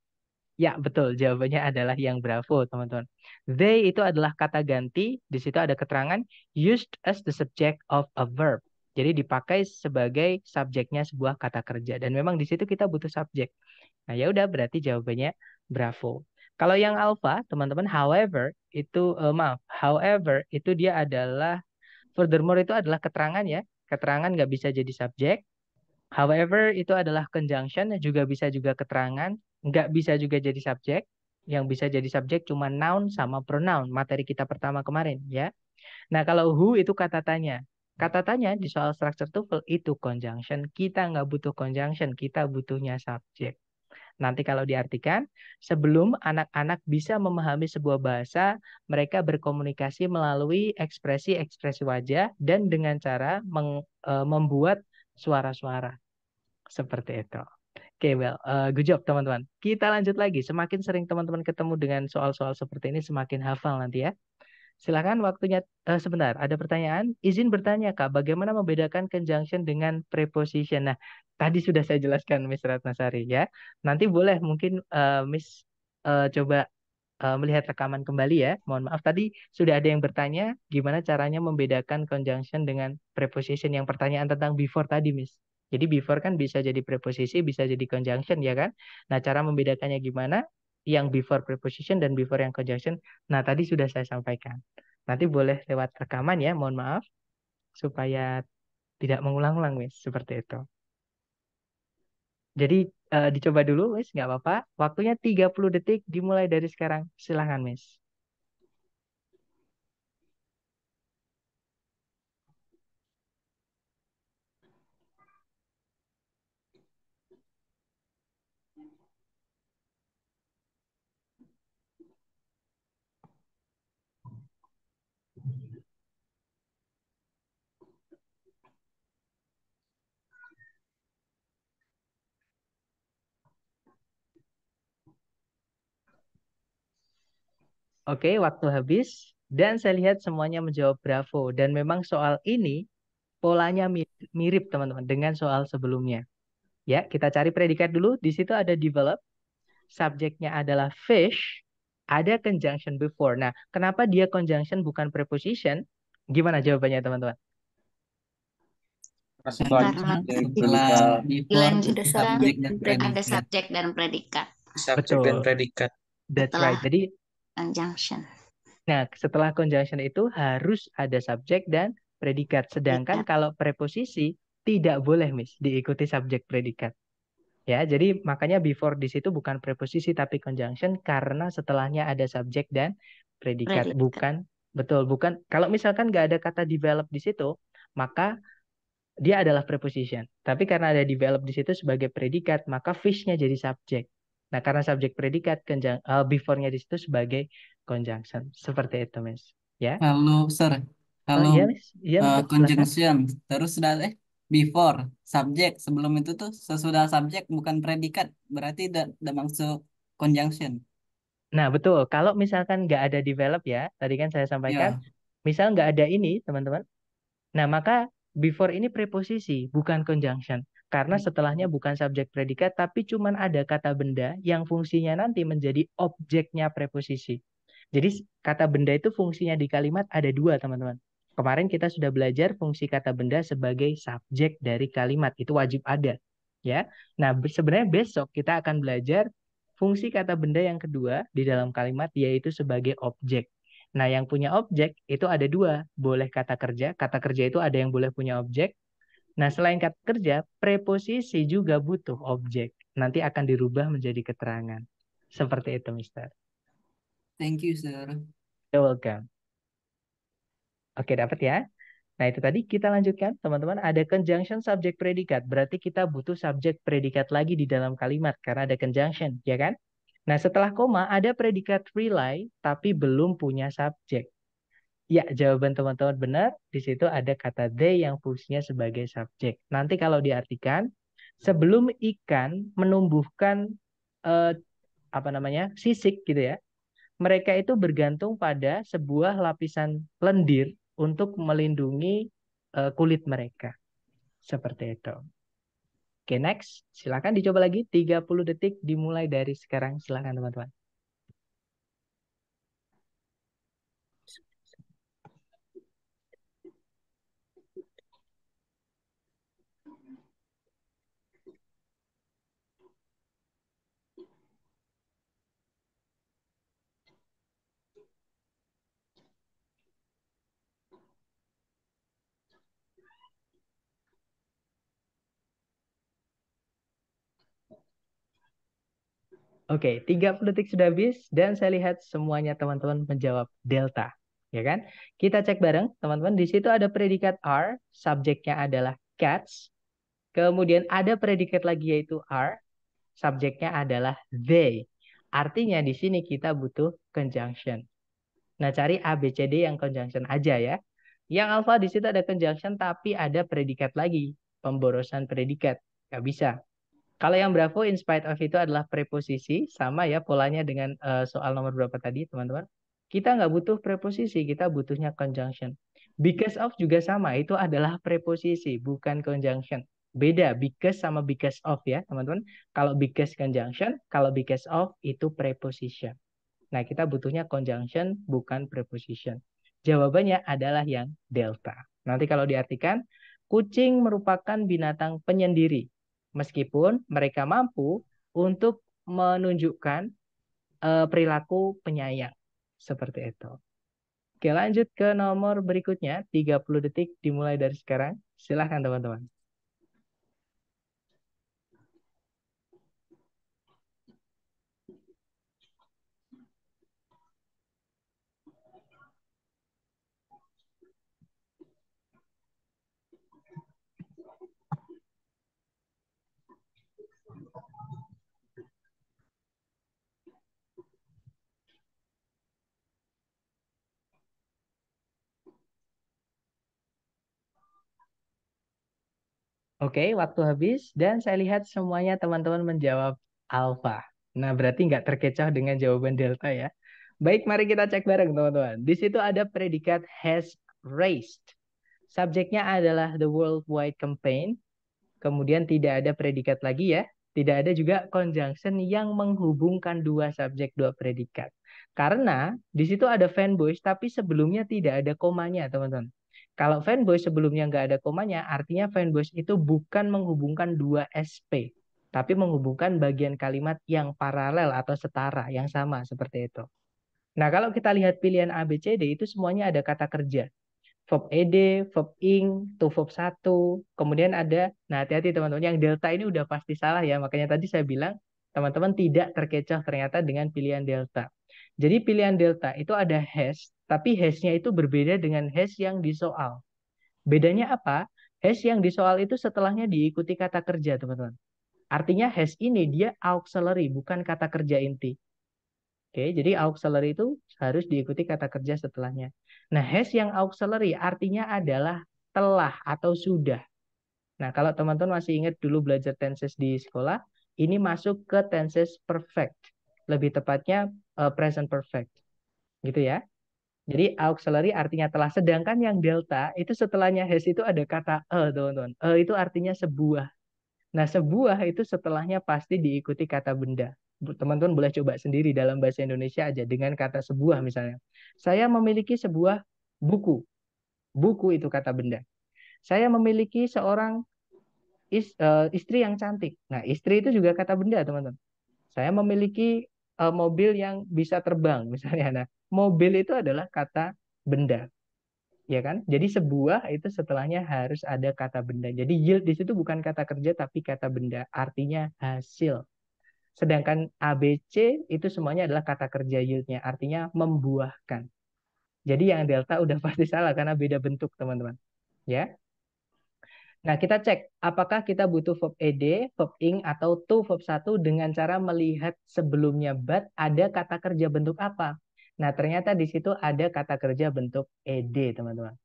Ya, betul. Jawabannya adalah yang bravo, teman-teman. They itu adalah kata ganti. Di situ ada keterangan used as the subject of a verb. Jadi dipakai sebagai subjeknya sebuah kata kerja. Dan memang di situ kita butuh subjek. Nah, ya udah berarti jawabannya bravo. Kalau yang alpha, teman-teman, however itu uh, maaf, however itu dia adalah furthermore itu adalah keterangan ya. Keterangan nggak bisa jadi subjek. However itu adalah conjunction juga bisa juga keterangan, nggak bisa juga jadi subjek. Yang bisa jadi subjek cuma noun sama pronoun materi kita pertama kemarin ya. Nah kalau who itu kata tanya. Kata tanya di soal structure tuple itu conjunction. Kita nggak butuh conjunction, kita butuhnya subjek. Nanti kalau diartikan, sebelum anak-anak bisa memahami sebuah bahasa, mereka berkomunikasi melalui ekspresi-ekspresi wajah dan dengan cara meng, uh, membuat suara-suara. Seperti itu. Oke, okay, well, uh, good job teman-teman. Kita lanjut lagi. Semakin sering teman-teman ketemu dengan soal-soal seperti ini, semakin hafal nanti ya. Silakan waktunya uh, sebentar. Ada pertanyaan? Izin bertanya Kak, bagaimana membedakan conjunction dengan preposition? Nah, tadi sudah saya jelaskan Miss Ratnasari ya. Nanti boleh mungkin uh, Miss uh, coba uh, melihat rekaman kembali ya. Mohon maaf tadi sudah ada yang bertanya gimana caranya membedakan conjunction dengan preposition yang pertanyaan tentang before tadi Miss. Jadi before kan bisa jadi preposisi, bisa jadi conjunction ya kan. Nah, cara membedakannya gimana? yang before preposition dan before yang conjunction. Nah, tadi sudah saya sampaikan. Nanti boleh lewat rekaman ya, mohon maaf. Supaya tidak mengulang-ulang, Miss. Seperti itu. Jadi, uh, dicoba dulu, Wis. Nggak apa-apa. Waktunya 30 detik dimulai dari sekarang. Silahkan, Miss. Oke, waktu habis. Dan saya lihat semuanya menjawab bravo. Dan memang soal ini polanya mirip teman-teman dengan soal sebelumnya. Ya, kita cari predikat dulu. Di situ ada develop. Subjeknya adalah fish. Ada conjunction before. Nah, kenapa dia conjunction bukan preposition? Gimana jawabannya teman-teman? Nah, Karena sudah subjek, ada subjek dan predikat. Subjek dan predikat. That's right. Jadi Conjunction. Nah, setelah conjunction itu harus ada subjek dan predikat. Sedangkan predikat. kalau preposisi tidak boleh, Miss, diikuti subjek predikat. Ya, jadi makanya before di situ bukan preposisi tapi conjunction karena setelahnya ada subjek dan predikat, predikat. bukan betul bukan kalau misalkan nggak ada kata develop di situ maka dia adalah preposition tapi karena ada develop di situ sebagai predikat maka fishnya jadi subjek Nah, karena subjek predikat konjang uh, eh, before-nya di situ sebagai conjunction. Seperti itu, Miss. Ya. Halo, Sir. Oh, Halo. Oh, iya, Miss. Iya, uh, conjunction. Terus sudah eh before subjek sebelum itu tuh sesudah subjek bukan predikat berarti udah, maksud masuk conjunction nah betul kalau misalkan nggak ada develop ya tadi kan saya sampaikan yeah. misal nggak ada ini teman-teman nah maka before ini preposisi bukan conjunction karena hmm. setelahnya bukan subjek predikat tapi cuman ada kata benda yang fungsinya nanti menjadi objeknya preposisi. Jadi kata benda itu fungsinya di kalimat ada dua teman-teman. Kemarin kita sudah belajar fungsi kata benda sebagai subjek dari kalimat itu wajib ada ya. Nah sebenarnya besok kita akan belajar fungsi kata benda yang kedua di dalam kalimat yaitu sebagai objek. Nah yang punya objek itu ada dua, boleh kata kerja. Kata kerja itu ada yang boleh punya objek, Nah, selain kata kerja, preposisi juga butuh objek. Nanti akan dirubah menjadi keterangan. Seperti itu, Mister. Thank you, sir. You're welcome. Oke, dapat ya. Nah, itu tadi kita lanjutkan, teman-teman. Ada conjunction subject predikat. Berarti kita butuh subject predikat lagi di dalam kalimat karena ada conjunction, ya kan? Nah, setelah koma ada predikat rely tapi belum punya subjek. Ya, jawaban teman-teman benar. Di situ ada kata they yang fungsinya sebagai subjek. Nanti kalau diartikan, sebelum ikan menumbuhkan eh, apa namanya sisik gitu ya, mereka itu bergantung pada sebuah lapisan lendir untuk melindungi eh, kulit mereka. Seperti itu. Oke, next. Silakan dicoba lagi 30 detik dimulai dari sekarang. Silakan teman-teman. Oke, okay, 30 detik sudah habis dan saya lihat semuanya teman-teman menjawab delta, ya kan? Kita cek bareng, teman-teman. Di situ ada predikat r, subjeknya adalah cats. Kemudian ada predikat lagi yaitu r, subjeknya adalah they. Artinya di sini kita butuh conjunction. Nah, cari A B C D yang conjunction aja ya. Yang alpha di situ ada conjunction tapi ada predikat lagi, pemborosan predikat. Gak bisa. Kalau yang Bravo in spite of itu adalah preposisi, sama ya polanya dengan uh, soal nomor berapa tadi, teman-teman. Kita nggak butuh preposisi, kita butuhnya conjunction. Because of juga sama, itu adalah preposisi, bukan conjunction. Beda because sama because of ya, teman-teman. Kalau because conjunction, kalau because of itu preposition. Nah, kita butuhnya conjunction, bukan preposition. Jawabannya adalah yang delta. Nanti kalau diartikan, kucing merupakan binatang penyendiri meskipun mereka mampu untuk menunjukkan uh, perilaku penyayang seperti itu. Oke, lanjut ke nomor berikutnya. 30 detik dimulai dari sekarang. Silahkan teman-teman. Oke, waktu habis dan saya lihat semuanya teman-teman menjawab alfa. Nah, berarti nggak terkecoh dengan jawaban delta ya. Baik, mari kita cek bareng teman-teman. Di situ ada predikat has raised. Subjeknya adalah the worldwide campaign. Kemudian tidak ada predikat lagi ya. Tidak ada juga conjunction yang menghubungkan dua subjek, dua predikat. Karena di situ ada fanboys, tapi sebelumnya tidak ada komanya teman-teman. Kalau fanboy sebelumnya nggak ada komanya, artinya fanboy itu bukan menghubungkan dua SP, tapi menghubungkan bagian kalimat yang paralel atau setara, yang sama seperti itu. Nah, kalau kita lihat pilihan A, B, C, D itu semuanya ada kata kerja. Verb ED, verb ing, to verb 1, kemudian ada, nah hati-hati teman-teman, yang delta ini udah pasti salah ya, makanya tadi saya bilang teman-teman tidak terkecoh ternyata dengan pilihan delta. Jadi pilihan delta itu ada hash, tapi hashnya itu berbeda dengan hash yang di soal. Bedanya apa? Hash yang di soal itu setelahnya diikuti kata kerja, teman-teman. Artinya hash ini dia auxiliary, bukan kata kerja inti. Oke, jadi auxiliary itu harus diikuti kata kerja setelahnya. Nah, hash yang auxiliary artinya adalah telah atau sudah. Nah, kalau teman-teman masih ingat dulu belajar tenses di sekolah, ini masuk ke tenses perfect. Lebih tepatnya uh, present perfect. Gitu ya. Jadi auxiliary artinya telah. Sedangkan yang delta itu setelahnya has itu ada kata e, teman-teman. E itu artinya sebuah. Nah, sebuah itu setelahnya pasti diikuti kata benda. Teman-teman boleh coba sendiri dalam bahasa Indonesia aja dengan kata sebuah misalnya. Saya memiliki sebuah buku. Buku itu kata benda. Saya memiliki seorang e, istri yang cantik. Nah, istri itu juga kata benda, teman-teman. Saya memiliki uh, mobil yang bisa terbang misalnya. Nah, mobil itu adalah kata benda. Ya kan? Jadi sebuah itu setelahnya harus ada kata benda. Jadi yield di situ bukan kata kerja tapi kata benda, artinya hasil. Sedangkan ABC itu semuanya adalah kata kerja yieldnya, artinya membuahkan. Jadi yang delta udah pasti salah karena beda bentuk, teman-teman. Ya. Nah, kita cek apakah kita butuh verb ed, verb ing, atau to verb satu dengan cara melihat sebelumnya but ada kata kerja bentuk apa. Nah, ternyata di situ ada kata kerja bentuk ed, teman-teman.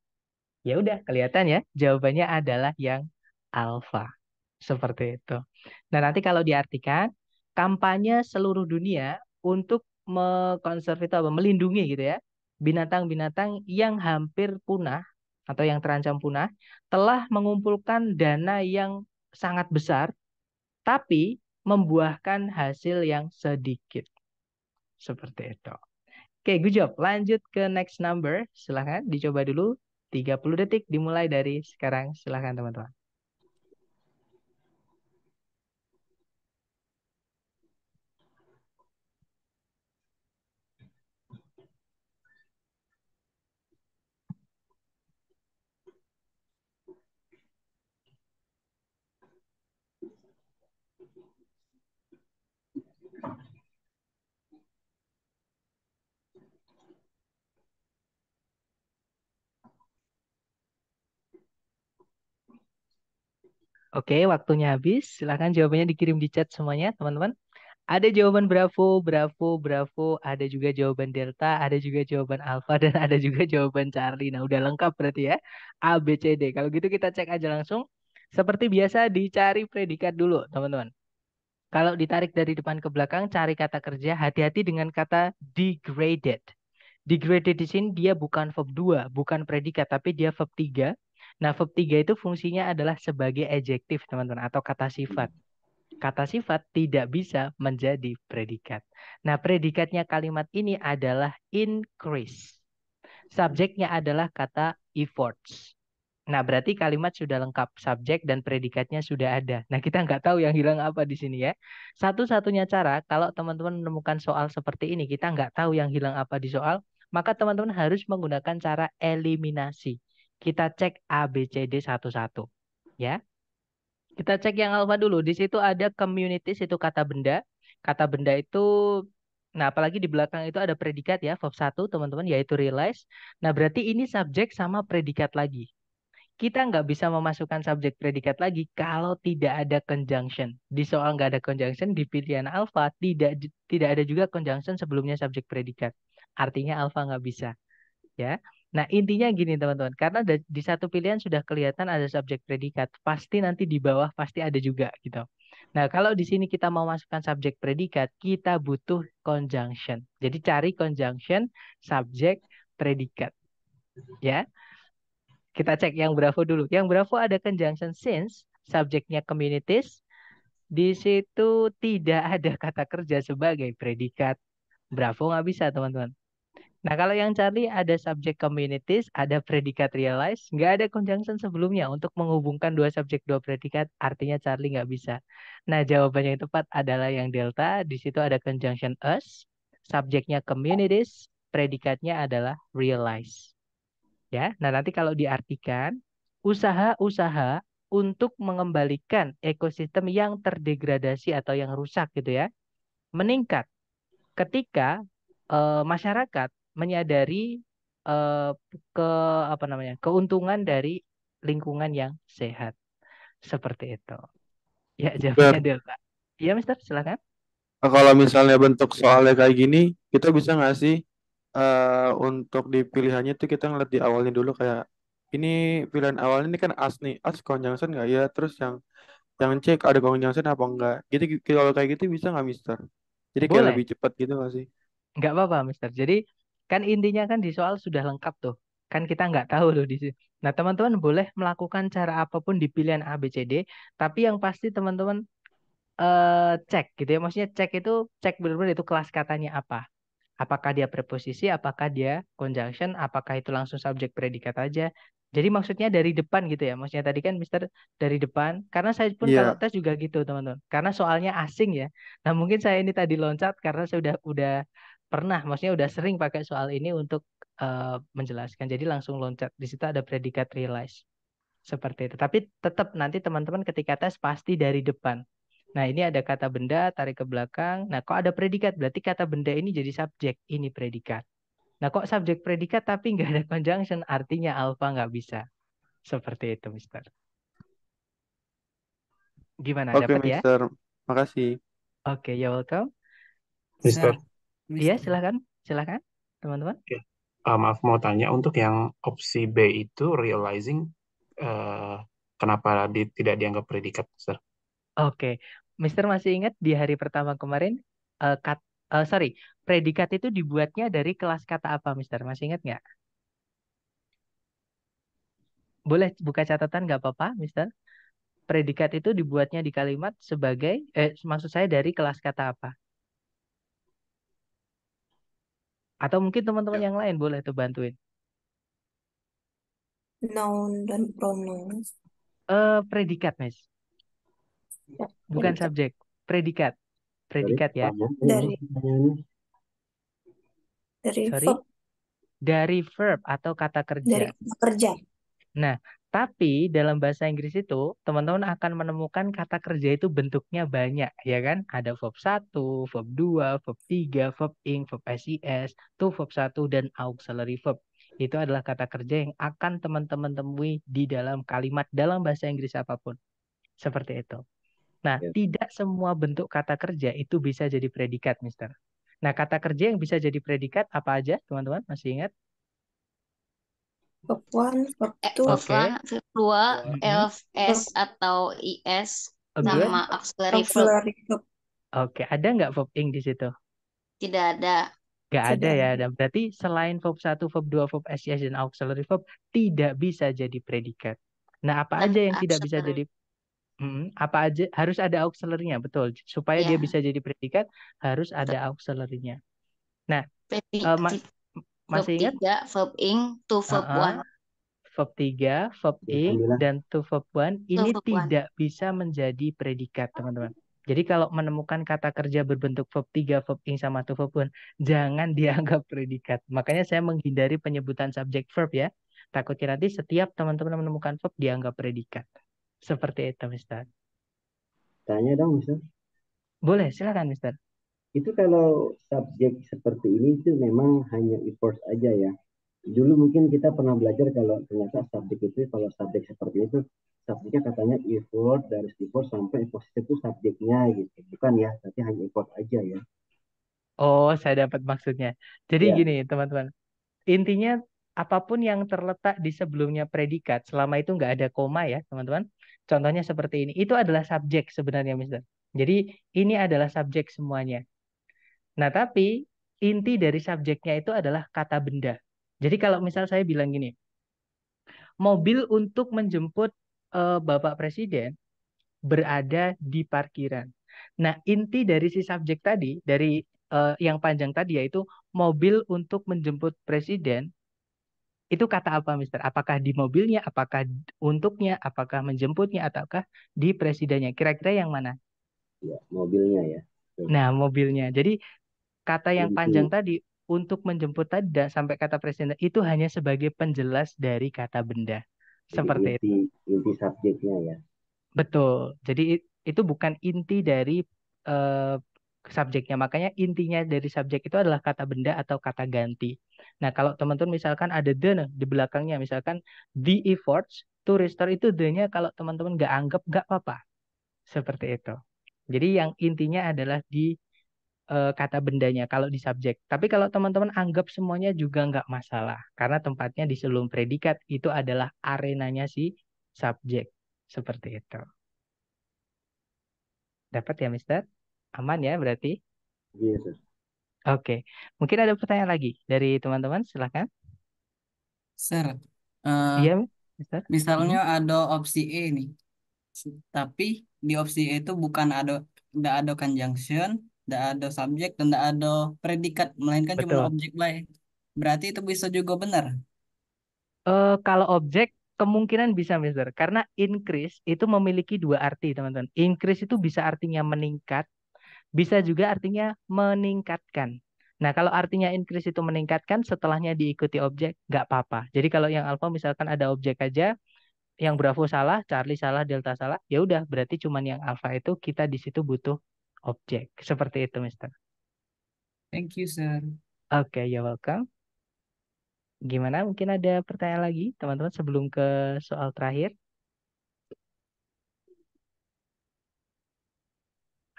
Ya udah, kelihatan ya. Jawabannya adalah yang alpha Seperti itu. Nah, nanti kalau diartikan, kampanye seluruh dunia untuk mengkonservasi atau melindungi gitu ya binatang-binatang yang hampir punah atau yang terancam punah telah mengumpulkan dana yang sangat besar tapi membuahkan hasil yang sedikit. Seperti itu. Oke, good job. Lanjut ke next number. Silahkan dicoba dulu. 30 detik dimulai dari sekarang. Silahkan teman-teman. Oke, waktunya habis. Silahkan jawabannya dikirim di chat semuanya, teman-teman. Ada jawaban Bravo, Bravo, Bravo, ada juga jawaban Delta, ada juga jawaban Alpha, dan ada juga jawaban Charlie. Nah, udah lengkap berarti ya. A, B, C, D. Kalau gitu kita cek aja langsung. Seperti biasa, dicari predikat dulu, teman-teman. Kalau ditarik dari depan ke belakang, cari kata kerja, hati-hati dengan kata degraded. Degraded di sini dia bukan verb 2, bukan predikat, tapi dia verb 3 Nah, verb 3 itu fungsinya adalah sebagai adjektif, teman-teman, atau kata sifat. Kata sifat tidak bisa menjadi predikat. Nah, predikatnya kalimat ini adalah increase. Subjeknya adalah kata efforts. Nah, berarti kalimat sudah lengkap, subjek dan predikatnya sudah ada. Nah, kita nggak tahu yang hilang apa di sini ya. Satu-satunya cara, kalau teman-teman menemukan soal seperti ini, kita nggak tahu yang hilang apa di soal, maka teman-teman harus menggunakan cara eliminasi. Kita cek a b c d satu-satu. Ya. Kita cek yang alfa dulu. Di situ ada communities itu kata benda. Kata benda itu Nah, apalagi di belakang itu ada predikat ya, verb 1 teman-teman, yaitu realize. Nah, berarti ini subjek sama predikat lagi. Kita nggak bisa memasukkan subjek predikat lagi kalau tidak ada conjunction. Di soal nggak ada conjunction, di pilihan alfa tidak tidak ada juga conjunction sebelumnya subjek predikat. Artinya alfa nggak bisa. Ya, Nah, intinya gini teman-teman, karena di satu pilihan sudah kelihatan ada subjek predikat, pasti nanti di bawah pasti ada juga gitu. Nah, kalau di sini kita mau masukkan subjek predikat, kita butuh conjunction. Jadi cari conjunction subjek predikat. Ya. Kita cek yang Bravo dulu. Yang Bravo ada conjunction since, subjeknya communities. Di situ tidak ada kata kerja sebagai predikat. Bravo nggak bisa, teman-teman. Nah, kalau yang Charlie ada subjek communities, ada predikat realize, nggak ada conjunction sebelumnya untuk menghubungkan dua subjek dua predikat, artinya Charlie nggak bisa. Nah, jawabannya yang tepat adalah yang delta, di situ ada conjunction us, subjeknya communities, predikatnya adalah realize. Ya, nah nanti kalau diartikan, usaha-usaha untuk mengembalikan ekosistem yang terdegradasi atau yang rusak gitu ya, meningkat ketika e, masyarakat menyadari uh, ke apa namanya keuntungan dari lingkungan yang sehat seperti itu. Ya jawabannya Ber- Delta Iya Mister silakan. Nah, kalau misalnya bentuk soalnya kayak gini, kita bisa nggak sih uh, untuk dipilihannya pilihannya tuh kita ngeliat di awalnya dulu kayak ini pilihan awalnya ini kan as nih as conjunction nggak ya terus yang yang cek ada conjunction apa enggak gitu, gitu kalau kayak gitu bisa nggak Mister? Jadi kayak Boleh. lebih cepat gitu nggak sih? Nggak apa-apa Mister. Jadi Kan intinya kan di soal sudah lengkap tuh. Kan kita nggak tahu loh di sini. Nah, teman-teman boleh melakukan cara apapun di pilihan A, B, C, D. Tapi yang pasti teman-teman eh, cek gitu ya. Maksudnya cek itu, cek benar-benar itu kelas katanya apa. Apakah dia preposisi, apakah dia conjunction, apakah itu langsung subjek predikat aja. Jadi maksudnya dari depan gitu ya. Maksudnya tadi kan Mister dari depan. Karena saya pun yeah. kalau tes juga gitu teman-teman. Karena soalnya asing ya. Nah mungkin saya ini tadi loncat karena saya udah udah pernah maksudnya udah sering pakai soal ini untuk uh, menjelaskan. Jadi langsung loncat. Di situ ada predikat realize. Seperti itu. Tapi tetap nanti teman-teman ketika tes pasti dari depan. Nah, ini ada kata benda tarik ke belakang. Nah, kok ada predikat? Berarti kata benda ini jadi subjek, ini predikat. Nah, kok subjek predikat tapi nggak ada conjunction, artinya Alpha nggak bisa. Seperti itu, Mister. Gimana Oke, dapat ya? Mister. ya? Makasih. Oke, okay, you're welcome. Mister. Nah, Iya, silahkan, silahkan, teman-teman. Oke. Uh, maaf mau tanya untuk yang opsi B itu realizing uh, kenapa di, tidak dianggap predikat, Mister? Oke, Mister masih ingat di hari pertama kemarin uh, kat, uh, sorry predikat itu dibuatnya dari kelas kata apa, Mister? Masih ingat nggak? Boleh buka catatan nggak apa-apa, Mister? Predikat itu dibuatnya di kalimat sebagai, eh, maksud saya dari kelas kata apa? Atau mungkin teman-teman ya. yang lain boleh tuh bantuin. Noun dan pronoun. Eh, predikat, Mas. Ya, Bukan Predikat. subjek, predikat. Predikat ya. ya. Dari dari Sorry. verb, Dari verb atau kata kerja. dari kata kerja. Nah, tapi dalam bahasa Inggris itu, teman-teman akan menemukan kata kerja itu bentuknya banyak, ya kan? Ada verb 1, verb 2, verb 3, verb ing, verb SES, to verb 1, dan auxiliary verb. Itu adalah kata kerja yang akan teman-teman temui di dalam kalimat dalam bahasa Inggris apapun. Seperti itu. Nah, ya. tidak semua bentuk kata kerja itu bisa jadi predikat, Mister. Nah, kata kerja yang bisa jadi predikat apa aja, teman-teman? Masih ingat? verb one, verb two, verb okay. F S atau IS sama auxiliary verb. Oke, ada nggak verb ing di situ? Tidak ada. Nggak ada ya. Dan berarti selain verb satu, verb dua, verb S dan auxiliary verb tidak bisa jadi predikat. Nah, apa aja yang auxiliary. tidak bisa jadi Hmm, apa aja harus ada auxiliary-nya, betul. Supaya ya. dia iya. bisa jadi predikat harus ada auxiliary-nya. Nah, uh, masih verb ingat? Tiga, verb ing, to verb uh-uh. one. Verb tiga, verb ing, dan to verb one. ini verb tidak one. bisa menjadi predikat, teman-teman. Jadi kalau menemukan kata kerja berbentuk verb 3, verb ing, sama to verb one, jangan dianggap predikat. Makanya saya menghindari penyebutan subject verb ya. Takutnya nanti setiap teman-teman menemukan verb dianggap predikat. Seperti itu, Mister. Tanya dong, Mister. Boleh, silakan, Mister itu kalau subjek seperti ini itu memang hanya effort aja ya. Dulu mungkin kita pernah belajar kalau ternyata subjek itu kalau subjek seperti itu subjeknya katanya effort dari effort sampai effort itu subjeknya gitu. Bukan ya, tapi hanya effort aja ya. Oh, saya dapat maksudnya. Jadi ya. gini, teman-teman. Intinya apapun yang terletak di sebelumnya predikat selama itu nggak ada koma ya, teman-teman. Contohnya seperti ini. Itu adalah subjek sebenarnya, Mister. Jadi ini adalah subjek semuanya. Nah, tapi inti dari subjeknya itu adalah kata benda. Jadi kalau misal saya bilang gini, mobil untuk menjemput uh, Bapak Presiden berada di parkiran. Nah, inti dari si subjek tadi, dari uh, yang panjang tadi yaitu mobil untuk menjemput Presiden, itu kata apa, Mister? Apakah di mobilnya, apakah untuknya, apakah menjemputnya, ataukah di presidennya? Kira-kira yang mana? Ya, mobilnya ya. Nah, mobilnya. Jadi kata yang panjang hmm. tadi untuk menjemput tadi sampai kata presiden itu hanya sebagai penjelas dari kata benda seperti inti, itu inti subjeknya ya betul jadi itu bukan inti dari uh, subjeknya makanya intinya dari subjek itu adalah kata benda atau kata ganti nah kalau teman-teman misalkan ada the nah, di belakangnya misalkan the efforts to restore itu the-nya kalau teman-teman nggak anggap nggak apa-apa seperti itu jadi yang intinya adalah di uh, kata bendanya kalau di subjek. Tapi kalau teman-teman anggap semuanya juga nggak masalah karena tempatnya di sebelum predikat itu adalah arenanya si subjek seperti itu. Dapat ya, Mister? Aman ya berarti? Iya. Yes. Oke, mungkin ada pertanyaan lagi dari teman-teman, silakan. Sir, uh, Mister. Misalnya hmm. ada opsi E nih, tapi di opsi E itu bukan ada tidak ada conjunction, tidak ada subjek dan tidak ada predikat melainkan Betul. cuma objek lain berarti itu bisa juga benar uh, kalau objek kemungkinan bisa mister karena increase itu memiliki dua arti teman-teman increase itu bisa artinya meningkat bisa juga artinya meningkatkan Nah, kalau artinya increase itu meningkatkan, setelahnya diikuti objek, nggak apa-apa. Jadi kalau yang alpha misalkan ada objek aja, yang Bravo salah, Charlie salah, Delta salah, ya udah berarti cuman yang alpha itu kita di situ butuh objek. Seperti itu, Mister. Thank you, sir. Oke, okay, you're welcome. Gimana? Mungkin ada pertanyaan lagi, teman-teman, sebelum ke soal terakhir?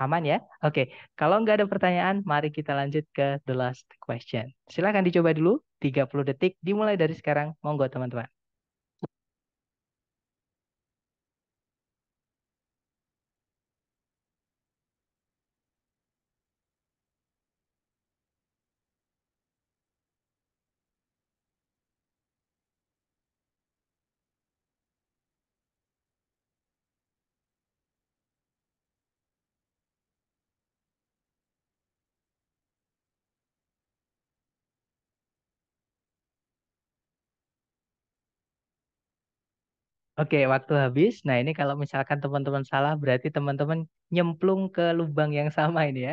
Aman ya? Oke, okay. kalau nggak ada pertanyaan, mari kita lanjut ke the last question. Silahkan dicoba dulu, 30 detik dimulai dari sekarang. Monggo teman-teman. Oke, waktu habis. Nah, ini kalau misalkan teman-teman salah, berarti teman-teman nyemplung ke lubang yang sama ini ya.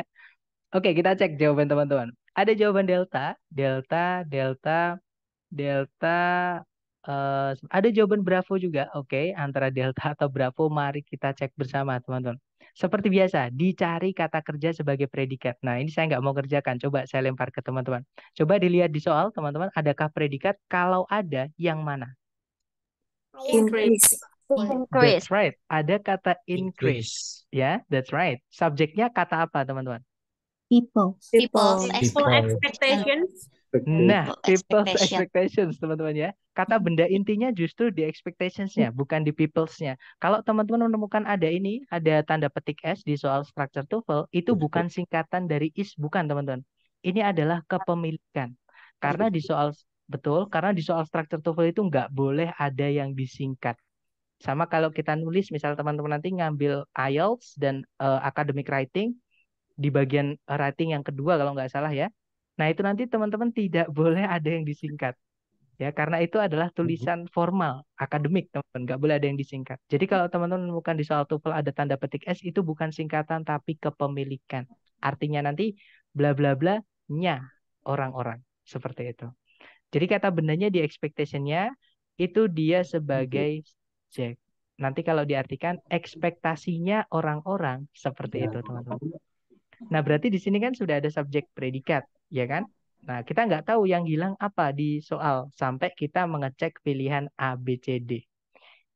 Oke, kita cek jawaban teman-teman. Ada jawaban delta, delta, delta, delta. Uh, ada jawaban bravo juga. Oke, antara delta atau bravo, mari kita cek bersama teman-teman. Seperti biasa, dicari kata kerja sebagai predikat. Nah, ini saya nggak mau kerjakan. Coba saya lempar ke teman-teman. Coba dilihat di soal, teman-teman, adakah predikat? Kalau ada, yang mana? Increase. Increase. That's right. Ada kata increase. Ya, yeah, that's right. Subjeknya kata apa, teman-teman? People. People. People expectations. Nah, people's expectations, teman-teman ya. Kata hmm. benda intinya justru di expectationsnya, hmm. bukan di peoplesnya. Kalau teman-teman menemukan ada ini, ada tanda petik S di soal structure TOEFL, itu bukan singkatan dari is, bukan teman-teman. Ini adalah kepemilikan. Karena di soal Betul, karena di soal structure TOEFL itu nggak boleh ada yang disingkat. Sama kalau kita nulis, misal teman-teman nanti ngambil IELTS dan uh, academic writing, di bagian writing yang kedua kalau nggak salah ya. Nah itu nanti teman-teman tidak boleh ada yang disingkat. Ya, karena itu adalah mhm. tulisan formal, akademik, teman-teman. Nggak boleh ada yang disingkat. Jadi kalau teman-teman menemukan di soal TOEFL ada tanda petik S, itu bukan singkatan, tapi kepemilikan. Artinya nanti bla bla bla nya orang-orang. Seperti itu. Jadi kata bendanya di expectationnya itu dia mm-hmm. sebagai subjek. Nanti kalau diartikan ekspektasinya orang-orang seperti iya. itu, teman-teman. Nah, berarti di sini kan sudah ada subjek predikat, ya kan? Nah, kita nggak tahu yang hilang apa di soal sampai kita mengecek pilihan A, B, C, D.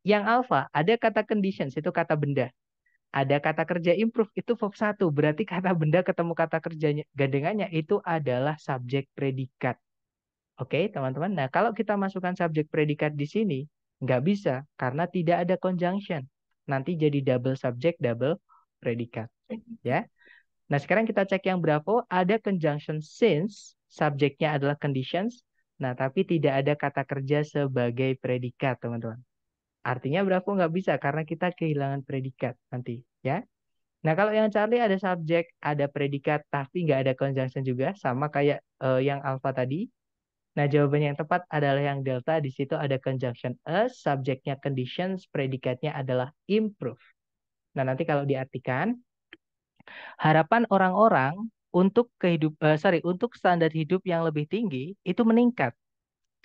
Yang alfa, ada kata conditions, itu kata benda. Ada kata kerja improve, itu verb satu. Berarti kata benda ketemu kata kerjanya gandengannya itu adalah subjek predikat. Oke, teman-teman. Nah, kalau kita masukkan subjek predikat di sini, nggak bisa karena tidak ada conjunction. Nanti jadi double subjek, double predikat. Ya. Nah, sekarang kita cek yang Bravo. Ada conjunction since, subjeknya adalah conditions. Nah, tapi tidak ada kata kerja sebagai predikat, teman-teman. Artinya Bravo nggak bisa karena kita kehilangan predikat nanti. ya. Nah, kalau yang Charlie ada subjek, ada predikat, tapi nggak ada conjunction juga. Sama kayak uh, yang Alpha tadi, Nah, jawabannya yang tepat adalah yang delta. Di situ ada conjunction a, subjeknya conditions, predikatnya adalah improve. Nah, nanti kalau diartikan, harapan orang-orang untuk kehidup, uh, sorry, untuk standar hidup yang lebih tinggi itu meningkat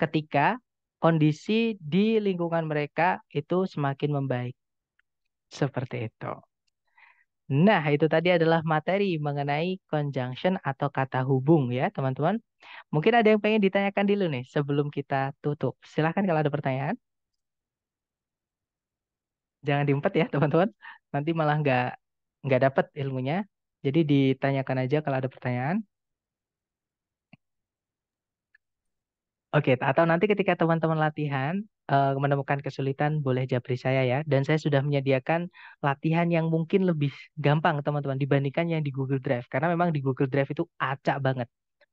ketika kondisi di lingkungan mereka itu semakin membaik. Seperti itu. Nah, itu tadi adalah materi mengenai conjunction atau kata hubung ya, teman-teman. Mungkin ada yang pengen ditanyakan dulu nih sebelum kita tutup. Silahkan kalau ada pertanyaan. Jangan diumpet ya, teman-teman. Nanti malah nggak nggak dapat ilmunya. Jadi ditanyakan aja kalau ada pertanyaan. Oke, atau nanti ketika teman-teman latihan eh, menemukan kesulitan, boleh japri saya ya. Dan saya sudah menyediakan latihan yang mungkin lebih gampang teman-teman dibandingkan yang di Google Drive. Karena memang di Google Drive itu acak banget.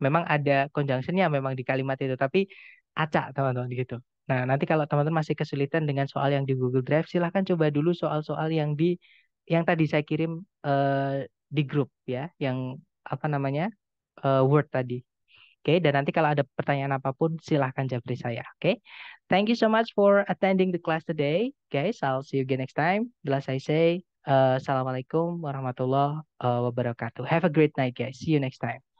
Memang ada conjunctionnya memang di kalimat itu, tapi acak teman-teman gitu. Nah, nanti kalau teman-teman masih kesulitan dengan soal yang di Google Drive, silahkan coba dulu soal-soal yang di yang tadi saya kirim eh, di grup ya, yang apa namanya eh, Word tadi. Oke, okay, dan nanti kalau ada pertanyaan apapun silahkan jawab dari saya. Oke, okay? thank you so much for attending the class today, guys. I'll see you again next time. Bila saya say, uh, assalamualaikum warahmatullahi uh, wabarakatuh. Have a great night, guys. See you next time.